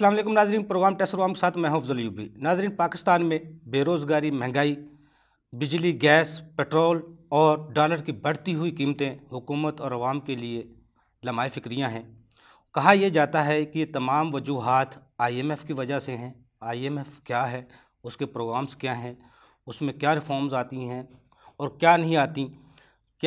अस्सलाम वालेकुम नाजरीन प्रोग्राम टेसरवाम के साथ मैं अफजल यूबी नाजरीन पाकिस्तान में बेरोज़गारी महंगाई बिजली गैस पेट्रोल और डॉलर की बढ़ती हुई कीमतें हुकूमत और आवाम के लिए लमाए फ़िक्रियाँ हैं कहा यह जाता है कि ये तमाम वजूहत एफ़ की वजह से हैं आई एम एफ़ क्या है उसके प्रोग्राम्स क्या हैं उसमें क्या रिफॉर्म्स आती हैं और क्या नहीं आती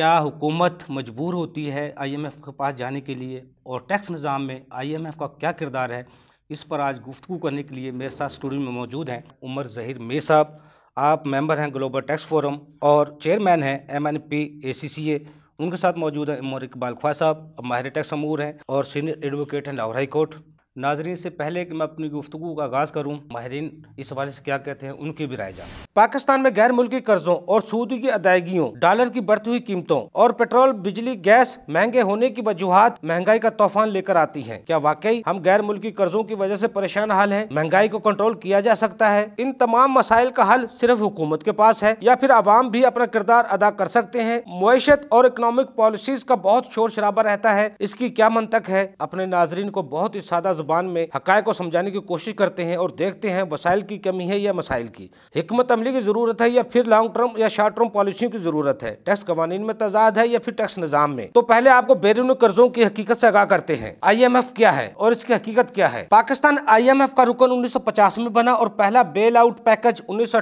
क्या हुकूमत मजबूर होती है आई एम एफ़ के पास जाने के लिए और टैक्स निज़ाम में आई एम एफ़ का क्या किरदार है इस पर आज गुफ्तु करने के लिए मेरे साथ स्टूडियो में मौजूद हैं उमर जहीर मे साहब आप मेंबर हैं ग्लोबल टैक्स फोरम और चेयरमैन हैं M N P A C C A उनके साथ मौजूद हैं उमर इकबाल ख्वा साहब माहिर टैक्स अमूर हैं और सीनियर एडवोकेट हैं लाहौर हाई कोर्ट नाजरीन से पहले कि मैं अपनी गुफ्तु का आगाज़ करूँ माहरीन इस हवाले से क्या कहते हैं उनकी भी राय जान पाकिस्तान में गैर मुल्की कर्जों और सूदी की अदायगियों डॉलर की बढ़ती हुई कीमतों और पेट्रोल बिजली गैस महंगे होने की वजूहत महंगाई का तूफान लेकर आती है क्या वाकई हम गैर मुल्की कर्जों की वजह ऐसी परेशान हाल है महंगाई को कंट्रोल किया जा सकता है इन तमाम मसाइल का हल सिर्फ हुकूमत के पास है या फिर आवाम भी अपना किरदार अदा कर सकते हैं मैशत और इकोनॉमिक पॉलिसीज का बहुत शोर शराबा रहता है इसकी क्या मनतक है अपने नाजरीन को बहुत ही सादा जुबान में हक को समझाने की कोशिश करते हैं और देखते हैं वसाइल की कमी है या मसाइल की हमत अमली की ज़रूरत है या फिर लॉन्ग टर्म या शॉर्ट टर्म पॉलिसियों की ज़रूरत है टैक्स कवानीन में तजाद है या फिर टैक्स निज़ाम में तो पहले आपको बैरून कर्जों की हकीकत से आगाह करते हैं आई क्या है और इसकी हकीकत क्या है पाकिस्तान आई का रुकन उन्नीस में बना और पहला बेल आउट पैकेज उन्नीस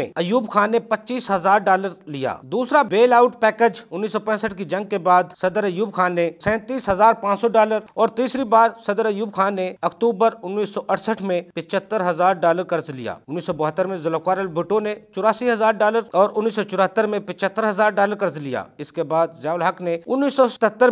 में अयूब खान ने पच्चीस हजार डॉलर लिया दूसरा बेल आउट पैकेज उन्नीस की जंग के बाद सदर अयूब खान ने सैंतीस हजार पाँच सौ डॉलर और तीसरी बार सदर अयूब खान ने ने अक्टूबर 1968 में पिछहत्तर हजार डॉलर कर्ज लिया उन्नीस में जुल्फकार अल भुटो ने चौरासी हजार डॉलर और उन्नीस में पिछहत्तर हजार डॉलर कर्ज लिया इसके बाद जयाल हक ने उन्नीस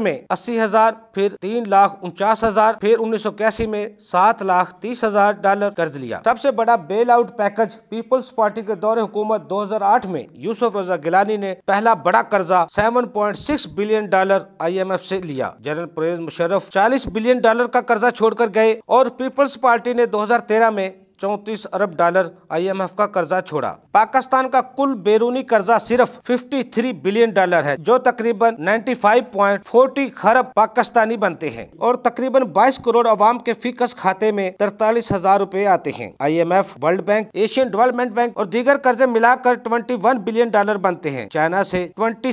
में अस्सी हजार फिर तीन लाख उनचास हजार फिर उन्नीस में सात लाख तीस हजार डॉलर कर्ज लिया सबसे बड़ा bail out package People's Party के दौरे हुकूमत आठ में यूसुफ रजा गिलानी ने पहला बड़ा कर्जा सिक्स बिलियन डॉलर एफ से लिया जनरल परवेज मुशरफ चालीस बिलियन डॉलर का कर्जा छोड़कर गए गए और पीपल्स पार्टी ने 2013 में चौंतीस अरब डॉलर आईएमएफ का कर्जा छोड़ा पाकिस्तान का कुल बैरूनी कर्जा सिर्फ 53 बिलियन डॉलर है जो तकरीबन 95.40 खरब पाकिस्तानी बनते हैं और तकरीबन 22 करोड़ अवाम के फिकस खाते में तरतालीस हजार रूपए आते हैं IMF, world bank Asian development bank और दीगर कर्जे मिलाकर ट्वेंटी बिलियन डॉलर बनते हैं चाइना ऐसी ट्वेंटी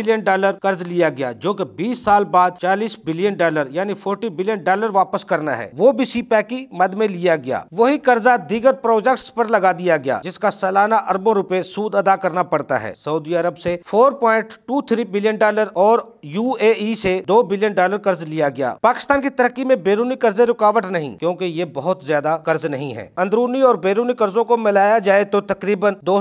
बिलियन डॉलर कर्ज लिया गया जो की बीस साल बाद चालीस बिलियन डॉलर यानी फोर्टी बिलियन डॉलर वापस करना है वो भी सी की मद में लिया गया वही कर्जा दीगर प्रोजेक्ट्स पर लगा दिया गया जिसका सालाना अरबों रुपए सूद अदा करना पड़ता है सऊदी अरब से 4.23 बिलियन डॉलर और यूएई e से 2 बिलियन डॉलर कर्ज लिया गया पाकिस्तान की तरक्की में बैरूनी कर्जे रुकावट नहीं क्योंकि ये बहुत ज्यादा कर्ज नहीं है अंदरूनी और बैरूनी कर्जों को मिलाया जाए तो तकरीबन दो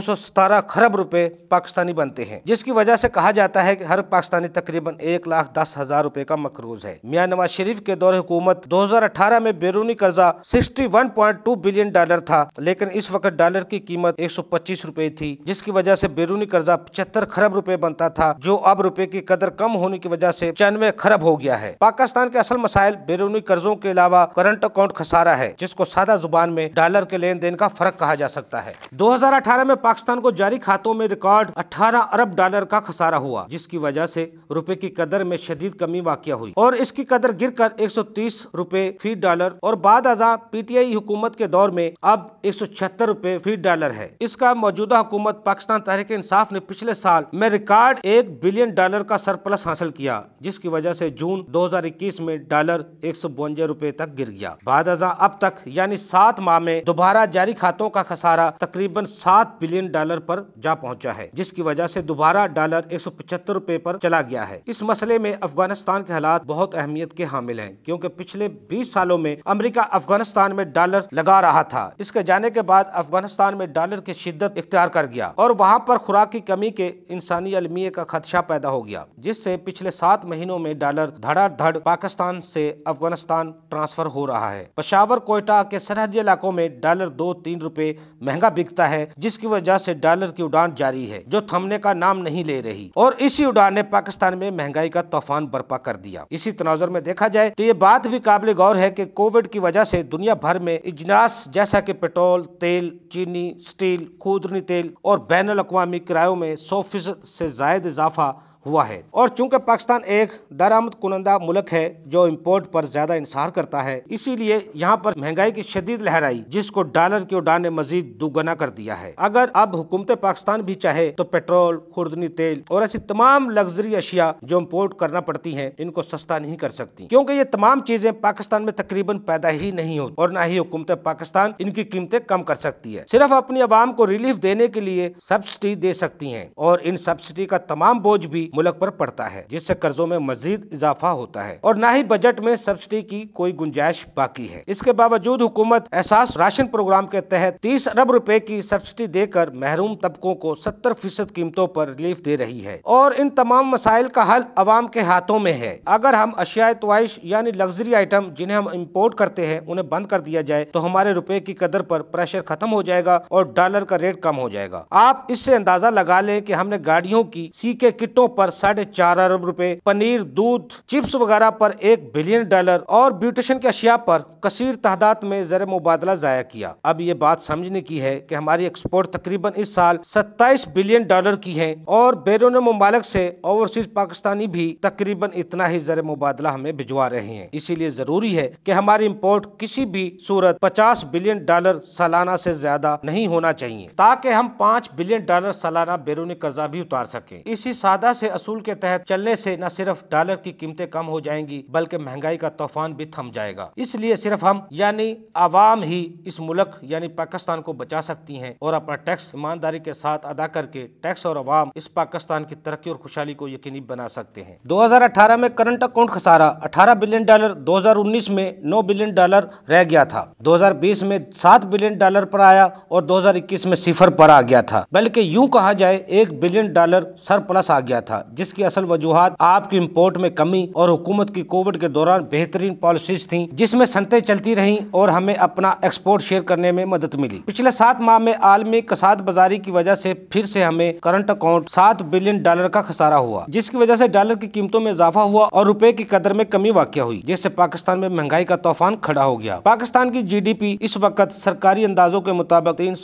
खरब रूपए पाकिस्तानी बनते हैं जिसकी वजह से कहा जाता है की हर पाकिस्तानी तकरीबन एक लाख दस हजार रूपए का मकरूज है मियाँ नवाज शरीफ के दौर हुकूमत अठारह में बैरूनी कर्जा 61.2 टू बिलियन डॉलर था लेकिन इस वक्त डॉलर की कीमत एक सौ पच्चीस रूपए थी जिसकी वजह से बैरूनी कर्जा पचहत्तर खरब रुपए बनता था जो अब रुपए की कदर कम होने की वजह से चौनवे खरब हो गया है पाकिस्तान के असल मसाइल बेरूनी कर्जों के अलावा करंट अकाउंट खसारा है जिसको सादा जुबान में डॉलर के लेन देन का फर्क कहा जा सकता है 2018 में पाकिस्तान को जारी खातों में रिकॉर्ड 18 अरब डॉलर का खसारा हुआ जिसकी वजह ऐसी रुपए की कदर में शदीद कमी वाक़ हुई और इसकी कदर गिर सौ तीस रूपए फी डॉलर और बाद आजा पीटीआई हुकूमत हुकूमत के दौर में अब एक सौ छिहत्तर रूपए फी डॉलर है इसका मौजूदा हुकूमत पाकिस्तान तहरीक इंसाफ ने पिछले साल में रिकॉर्ड एक बिलियन डॉलर का सरप्लस हासिल किया जिसकी वजह से जून 2021 में डॉलर एक सौ बवंजा रूपए तक गिर गया बाद अब तक यानी सात माह में दोबारा जारी खातों का खसारा तकरीबन सात बिलियन डॉलर पर जा पहुंचा है जिसकी वजह से दोबारा डॉलर एक सौ पचहत्तर रूपए पर चला गया है इस मसले में अफगानिस्तान के हालात बहुत अहमियत के हामिल है क्यूँकी पिछले बीस सालों में अमरीका अफगानिस्तान में डॉलर लगा रहा था इसके जाने के बाद अफगानिस्तान में डॉलर की शिद्दत इख्तियार कर गया और वहाँ पर खुराक की कमी के इंसानी अलमिये का खदशा पैदा हो गया जिससे पिछले सात महीनों में डॉलर धड़ाधड़ पाकिस्तान से अफगानिस्तान ट्रांसफर हो रहा है पशावर कोयटा के सरहदी इलाकों में डॉलर दो तीन रुपए महंगा बिकता है जिसकी वजह से डॉलर की उड़ान जारी है जो थमने का नाम नहीं ले रही और इसी उड़ान ने पाकिस्तान में महंगाई का तूफान बर्पा कर दिया इसी तनाजर में देखा जाए तो ये बात भी काबिल गौर है की कोविड की वजह से दुनिया भर में इजनास जैसा कि पेट्रोल तेल चीनी स्टील खुदनी तेल और बैन अवी किरायों में सौ फीसद से जायद इजाफा हुआ है और चूंकि पाकिस्तान एक दरामद कुनंदा मुल्क है जो इम्पोर्ट पर ज्यादा इंसार करता है इसीलिए यहाँ पर महंगाई की शदीद लहर आई जिसको डॉलर की उड़ान ने मजीद दुगना कर दिया है अगर अब हुकूमत पाकिस्तान भी चाहे तो पेट्रोल खुर्दनी तेल और ऐसी तमाम लग्जरी अशिया जो इम्पोर्ट करना पड़ती है इनको सस्ता नहीं कर सकती क्योंकि ये तमाम चीजें पाकिस्तान में तकरीबन पैदा ही नहीं होती और न ही हुकूमत पाकिस्तान इनकी कीमतें कम कर सकती है सिर्फ अपनी आवाम को रिलीफ देने के लिए सब्सिडी दे सकती है और इन सब्सिडी का तमाम बोझ भी मुलक पर पड़ता है जिससे कर्जों में मजीद इजाफा होता है और न ही बजट में सब्सिडी की कोई गुंजाइश बाकी है इसके बावजूद हुकूमत एहसास राशन प्रोग्राम के तहत तीस अरब रुपए की सब्सिडी देकर महरूम तबकों को सत्तर फीसद कीमतों पर रिलीफ दे रही है और इन तमाम मसाइल का हल अवाम के हाथों में है अगर हम अशिया तवाइश यानी लग्जरी आइटम जिन्हें हम इम्पोर्ट करते हैं उन्हें बंद कर दिया जाए तो हमारे रुपए की कदर पर प्रेशर खत्म हो जाएगा और डॉलर का रेट कम हो जाएगा आप इससे अंदाजा लगा लें कि हमने गाड़ियों की सीके किटों पर पर साढ़े चार अरब रुपए पनीर दूध चिप्स वगैरह पर एक बिलियन डॉलर और ब्यूटिशन की अशिया पर कसीर तादाद में जर मुबादला जाया किया अब ये बात समझने की है की हमारी एक्सपोर्ट तकरीबन इस साल सत्ताईस बिलियन डॉलर की है और बैरून ममालक ऐसी ओवरसीज पाकिस्तानी भी तकरीबन इतना ही जर मुबादला हमें भिजवा रहे हैं इसीलिए जरूरी है की हमारी इम्पोर्ट किसी भी सूरत पचास बिलियन डॉलर सालाना ऐसी ज्यादा नहीं होना चाहिए ताकि हम पाँच बिलियन डॉलर सालाना बैरूनी कर्जा भी उतार सके इसी सादा ऐसी ऐसे असूल के तहत चलने से न सिर्फ डॉलर की कीमतें कम हो जाएंगी बल्कि महंगाई का तूफान भी थम जाएगा इसलिए सिर्फ हम यानी आवाम ही इस मुल्क यानी पाकिस्तान को बचा सकती है और अपना टैक्स ईमानदारी के साथ अदा करके टैक्स और आवाम इस पाकिस्तान की तरक्की और खुशहाली को यकीनी बना सकते हैं अठारह में करंट अकाउंट खसारा अठारह बिलियन डॉलर उन्नीस में नौ बिलियन डॉलर रह गया था बीस में सात बिलियन डॉलर पर आया और इक्कीस में सिफर पर आ गया था बल्कि यूं कहा जाए एक बिलियन डॉलर सर प्लस आ गया था था जिसकी असल वजूहत आपकी इम्पोर्ट में कमी और हुकूमत की कोविड के दौरान बेहतरीन पॉलिसीज थी जिसमे संतें चलती रही और हमें अपना एक्सपोर्ट शेयर करने में मदद मिली पिछले सात माह में आलमी कसाद बाजारी की वजह से फिर से हमें करंट अकाउंट सात बिलियन डॉलर का खसारा हुआ जिसकी वजह से डॉलर की कीमतों में इजाफा हुआ और रुपए की कदर में कमी वाक़ हुई जिससे पाकिस्तान में महंगाई का तूफान खड़ा हो गया पाकिस्तान की जीडीपी इस वक्त सरकारी अंदाजों के मुताबिक तीन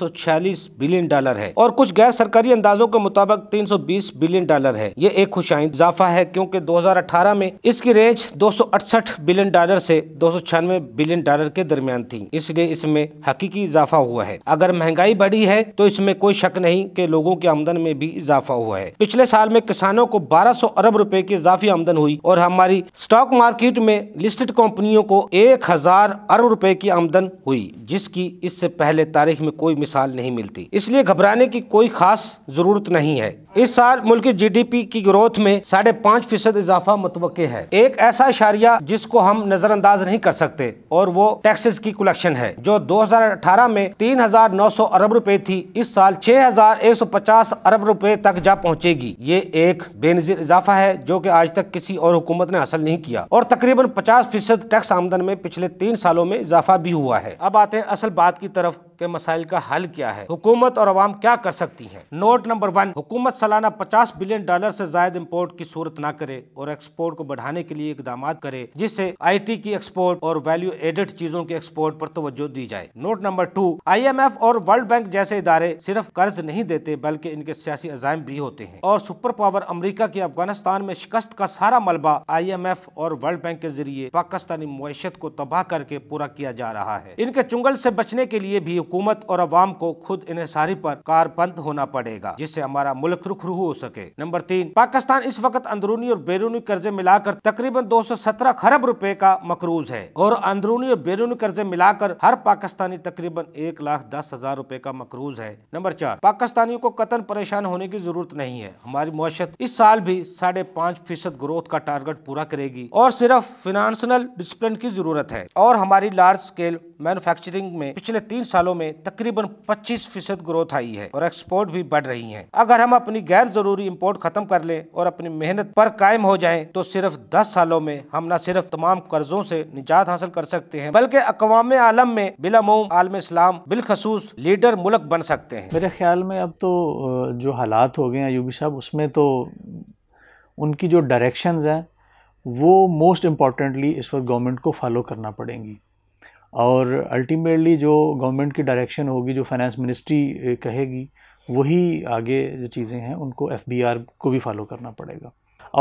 बिलियन डॉलर है और कुछ गैर सरकारी अंदाजों के मुताबिक 320 बिलियन डॉलर है ये एक खुशाइन इजाफा है क्योंकि 2018 में इसकी रेंज 268 बिलियन डॉलर से दो बिलियन डॉलर के दरमियान थी इसलिए इसमें हकीकी इजाफा हुआ है अगर महंगाई बढ़ी है तो इसमें कोई शक नहीं कि लोगों की आमदन में भी इजाफा हुआ है पिछले साल में किसानों को 1200 अरब रुपए की इजाफी आमदन हुई और हमारी स्टॉक मार्केट में लिस्टेड कंपनियों को हजार अरब रुपए की आमदन हुई जिसकी इससे पहले तारीख में कोई मिसाल नहीं मिलती इसलिए घबराने की कोई खास जरूरत नहीं है इस साल मुल्क की जीडीपी की ग्रोथ में साढ़े पाँच फीसद इजाफा मतव है एक ऐसा इशारिया जिसको हम नजरअंदाज नहीं कर सकते और वो टैक्सेस की कलेक्शन है जो 2018 में 3,900 अरब रुपए थी इस साल 6,150 अरब रुपए तक जा पहुंचेगी ये एक बेनजीर इजाफा है जो कि आज तक किसी और हुकूमत ने हासिल नहीं किया और तकरीबन 50 फीसद टैक्स आमदन में पिछले तीन सालों में इजाफा भी हुआ है अब आते हैं असल बात की तरफ के मसाइल का हल क्या है हुकूमत और आवाम क्या कर सकती है नोट नंबर वन हुकूमत सालाना पचास बिलियन डॉलर ऐसी जायद इम्पोर्ट की सूरत न करे और एक्सपोर्ट को बढ़ाने के लिए इकदाम करे जिससे आई टी की एक्सपोर्ट और वैल्यू एडेड चीजों के एक्सपोर्ट आरोप तोज्जो दी जाए note number two I M F और वर्ल्ड बैंक जैसे इदारे सिर्फ कर्ज नहीं देते बल्कि इनके सियासी अजायम भी होते हैं और सुपर पावर अमरीका की अफगानिस्तान में शिकस्त का सारा मलबा आई एम एफ और वर्ल्ड बैंक के जरिए पाकिस्तानी मैशत को तबाह करके पूरा किया जा रहा है इनके चुंगल ऐसी बचने के लिए भी हुकूमत और अवाम को खुद इन्हसारी पर कारपंद होना पड़ेगा जिससे हमारा मुल्क रुख रू हो सके नंबर तीन पाकिस्तान इस वक्त अंदरूनी और बैरूनी कर्जे मिलाकर तकरीबन दो सौ सत्रह खरब रुपए का मकरूज है और अंदरूनी और बैरूनी कर्जे मिलाकर हर पाकिस्तानी तकरीबन एक लाख दस हजार रूपए का मकरूज है नंबर चार पाकिस्तानियों को कतन परेशान होने की जरूरत नहीं है हमारी मुआशत इस साल भी साढ़े पाँच फीसद ग्रोथ का टारगेट पूरा करेगी और सिर्फ फिनांशनल डिसिप्लिन की जरूरत है और हमारी लार्ज स्केल मैनुफेक्चरिंग में पिछले तीन सालों सालों में तकरीबन 25 फीसद ग्रोथ आई है और एक्सपोर्ट भी बढ़ रही है अगर हम अपनी गैर जरूरी इम्पोर्ट खत्म कर ले और अपनी मेहनत पर कायम हो जाए तो सिर्फ दस सालों में हम न सिर्फ तमाम कर्जों से निजात हासिल कर सकते हैं बल्कि अकवाम आलम में बिलमूम आलम इस्लाम बिलखसूस लीडर मुल्क बन सकते हैं मेरे ख्याल में अब तो जो हालात हो गए हैं यूबी साहब उसमें तो उनकी जो डायरेक्शंस हैं वो मोस्ट इम्पॉर्टेंटली इस वक्त गवर्नमेंट को फॉलो करना पड़ेंगी और अल्टीमेटली जो गवर्नमेंट की डायरेक्शन होगी जो फाइनेंस मिनिस्ट्री कहेगी वही आगे जो चीज़ें हैं उनको एफ को भी फॉलो करना पड़ेगा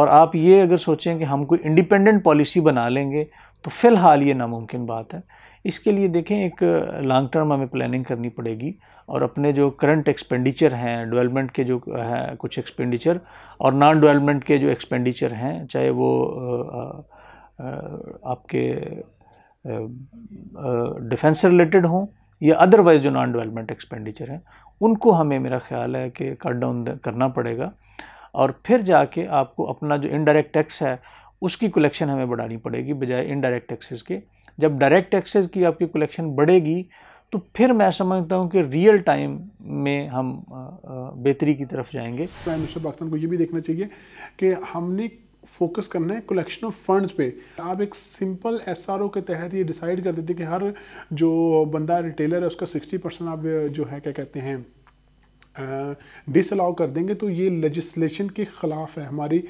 और आप ये अगर सोचें कि हम कोई इंडिपेंडेंट पॉलिसी बना लेंगे तो फ़िलहाल ये नामुमकिन बात है इसके लिए देखें एक लॉन्ग टर्म हमें प्लानिंग करनी पड़ेगी और अपने जो करंट एक्सपेंडिचर हैं डेवलपमेंट के जो हैं कुछ एक्सपेंडिचर और नॉन डेवलपमेंट के जो एक्सपेंडिचर हैं चाहे वो आ, आ, आपके डिफेंस रिलेटेड हों या अदरवाइज़ जो नॉन डेवलपमेंट एक्सपेंडिचर हैं उनको हमें मेरा ख्याल है कि कट डाउन करना पड़ेगा और फिर जाके आपको अपना जो इनडायरेक्ट टैक्स है उसकी कलेक्शन हमें बढ़ानी पड़ेगी बजाय इनडायरेक्ट टैक्सेस के जब डायरेक्ट टैक्सेस की आपकी कलेक्शन बढ़ेगी तो फिर मैं समझता हूँ कि रियल टाइम में हम बेहतरी की तरफ जाएंगे प्राइम मिनिस्टर पाकिस्तान को ये भी देखना चाहिए कि हमने फोकस करना है कलेक्शन ऑफ फंड्स पे आप एक सिंपल एस के तहत ये डिसाइड कर देते कि हर जो बंदा रिटेलर है उसका सिक्सटी परसेंट आप जो है क्या कहते हैं डिसअलाउ कर देंगे तो ये लेजिस्लेशन के ख़िलाफ़ है हमारी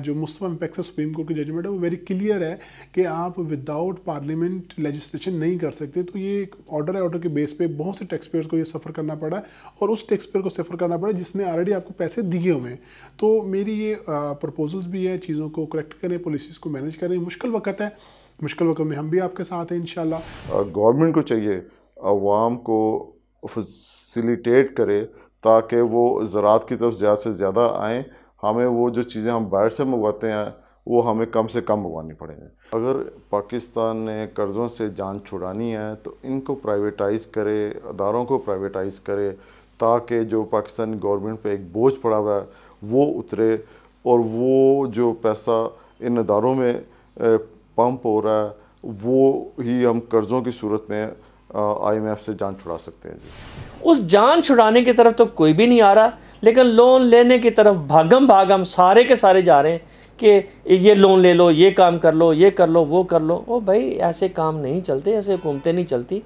जो मुस्लिम इम्पैक्स है सुप्रीम कोर्ट की जजमेंट है वो वेरी क्लियर है कि आप विदाउट पार्लियामेंट लेजिस्लेशन नहीं कर सकते तो ये एक ऑर्डर है ऑर्डर के बेस पे बहुत से टैक्स पेयर्स को ये सफ़र करना पड़ा और उस टैक्स पेयर को सफ़र करना पड़ा जिसने ऑलरेडी आपको पैसे दिए हुए हैं तो मेरी ये प्रपोजल्स भी है चीज़ों को करेक्ट करें पॉलिसीज़ को मैनेज करें मुश्किल वक्त है मुश्किल वक्त में हम भी आपके साथ हैं इन गवर्नमेंट को चाहिए आवाम को फैसिलिटेट करे ताकि वो ज़रात की तरफ ज़्यादा से ज़्यादा आएँ हमें वो जो चीज़ें हम बाहर से मंगवाते हैं वो हमें कम से कम मंगवानी पड़ेंगे अगर पाकिस्तान ने कर्ज़ों से जान छुड़ानी है तो इनको प्राइवेटाइज़ करे अदारों को प्राइवेटाइज़ करे ताकि जो पाकिस्तानी गवर्नमेंट पे एक बोझ पड़ा हुआ है वो उतरे और वो जो पैसा इन अदारों में पम्प हो रहा है वो ही हम कर्ज़ों की सूरत में आईएमएफ से जान छुड़ा सकते हैं जी उस जान छुड़ाने की तरफ तो कोई भी नहीं आ रहा लेकिन लोन लेने की तरफ भागम भागम सारे के सारे जा रहे हैं कि ये लोन ले लो ये काम कर लो ये कर लो वो कर लो ओ भाई ऐसे काम नहीं चलते ऐसे हुकूमतें नहीं चलती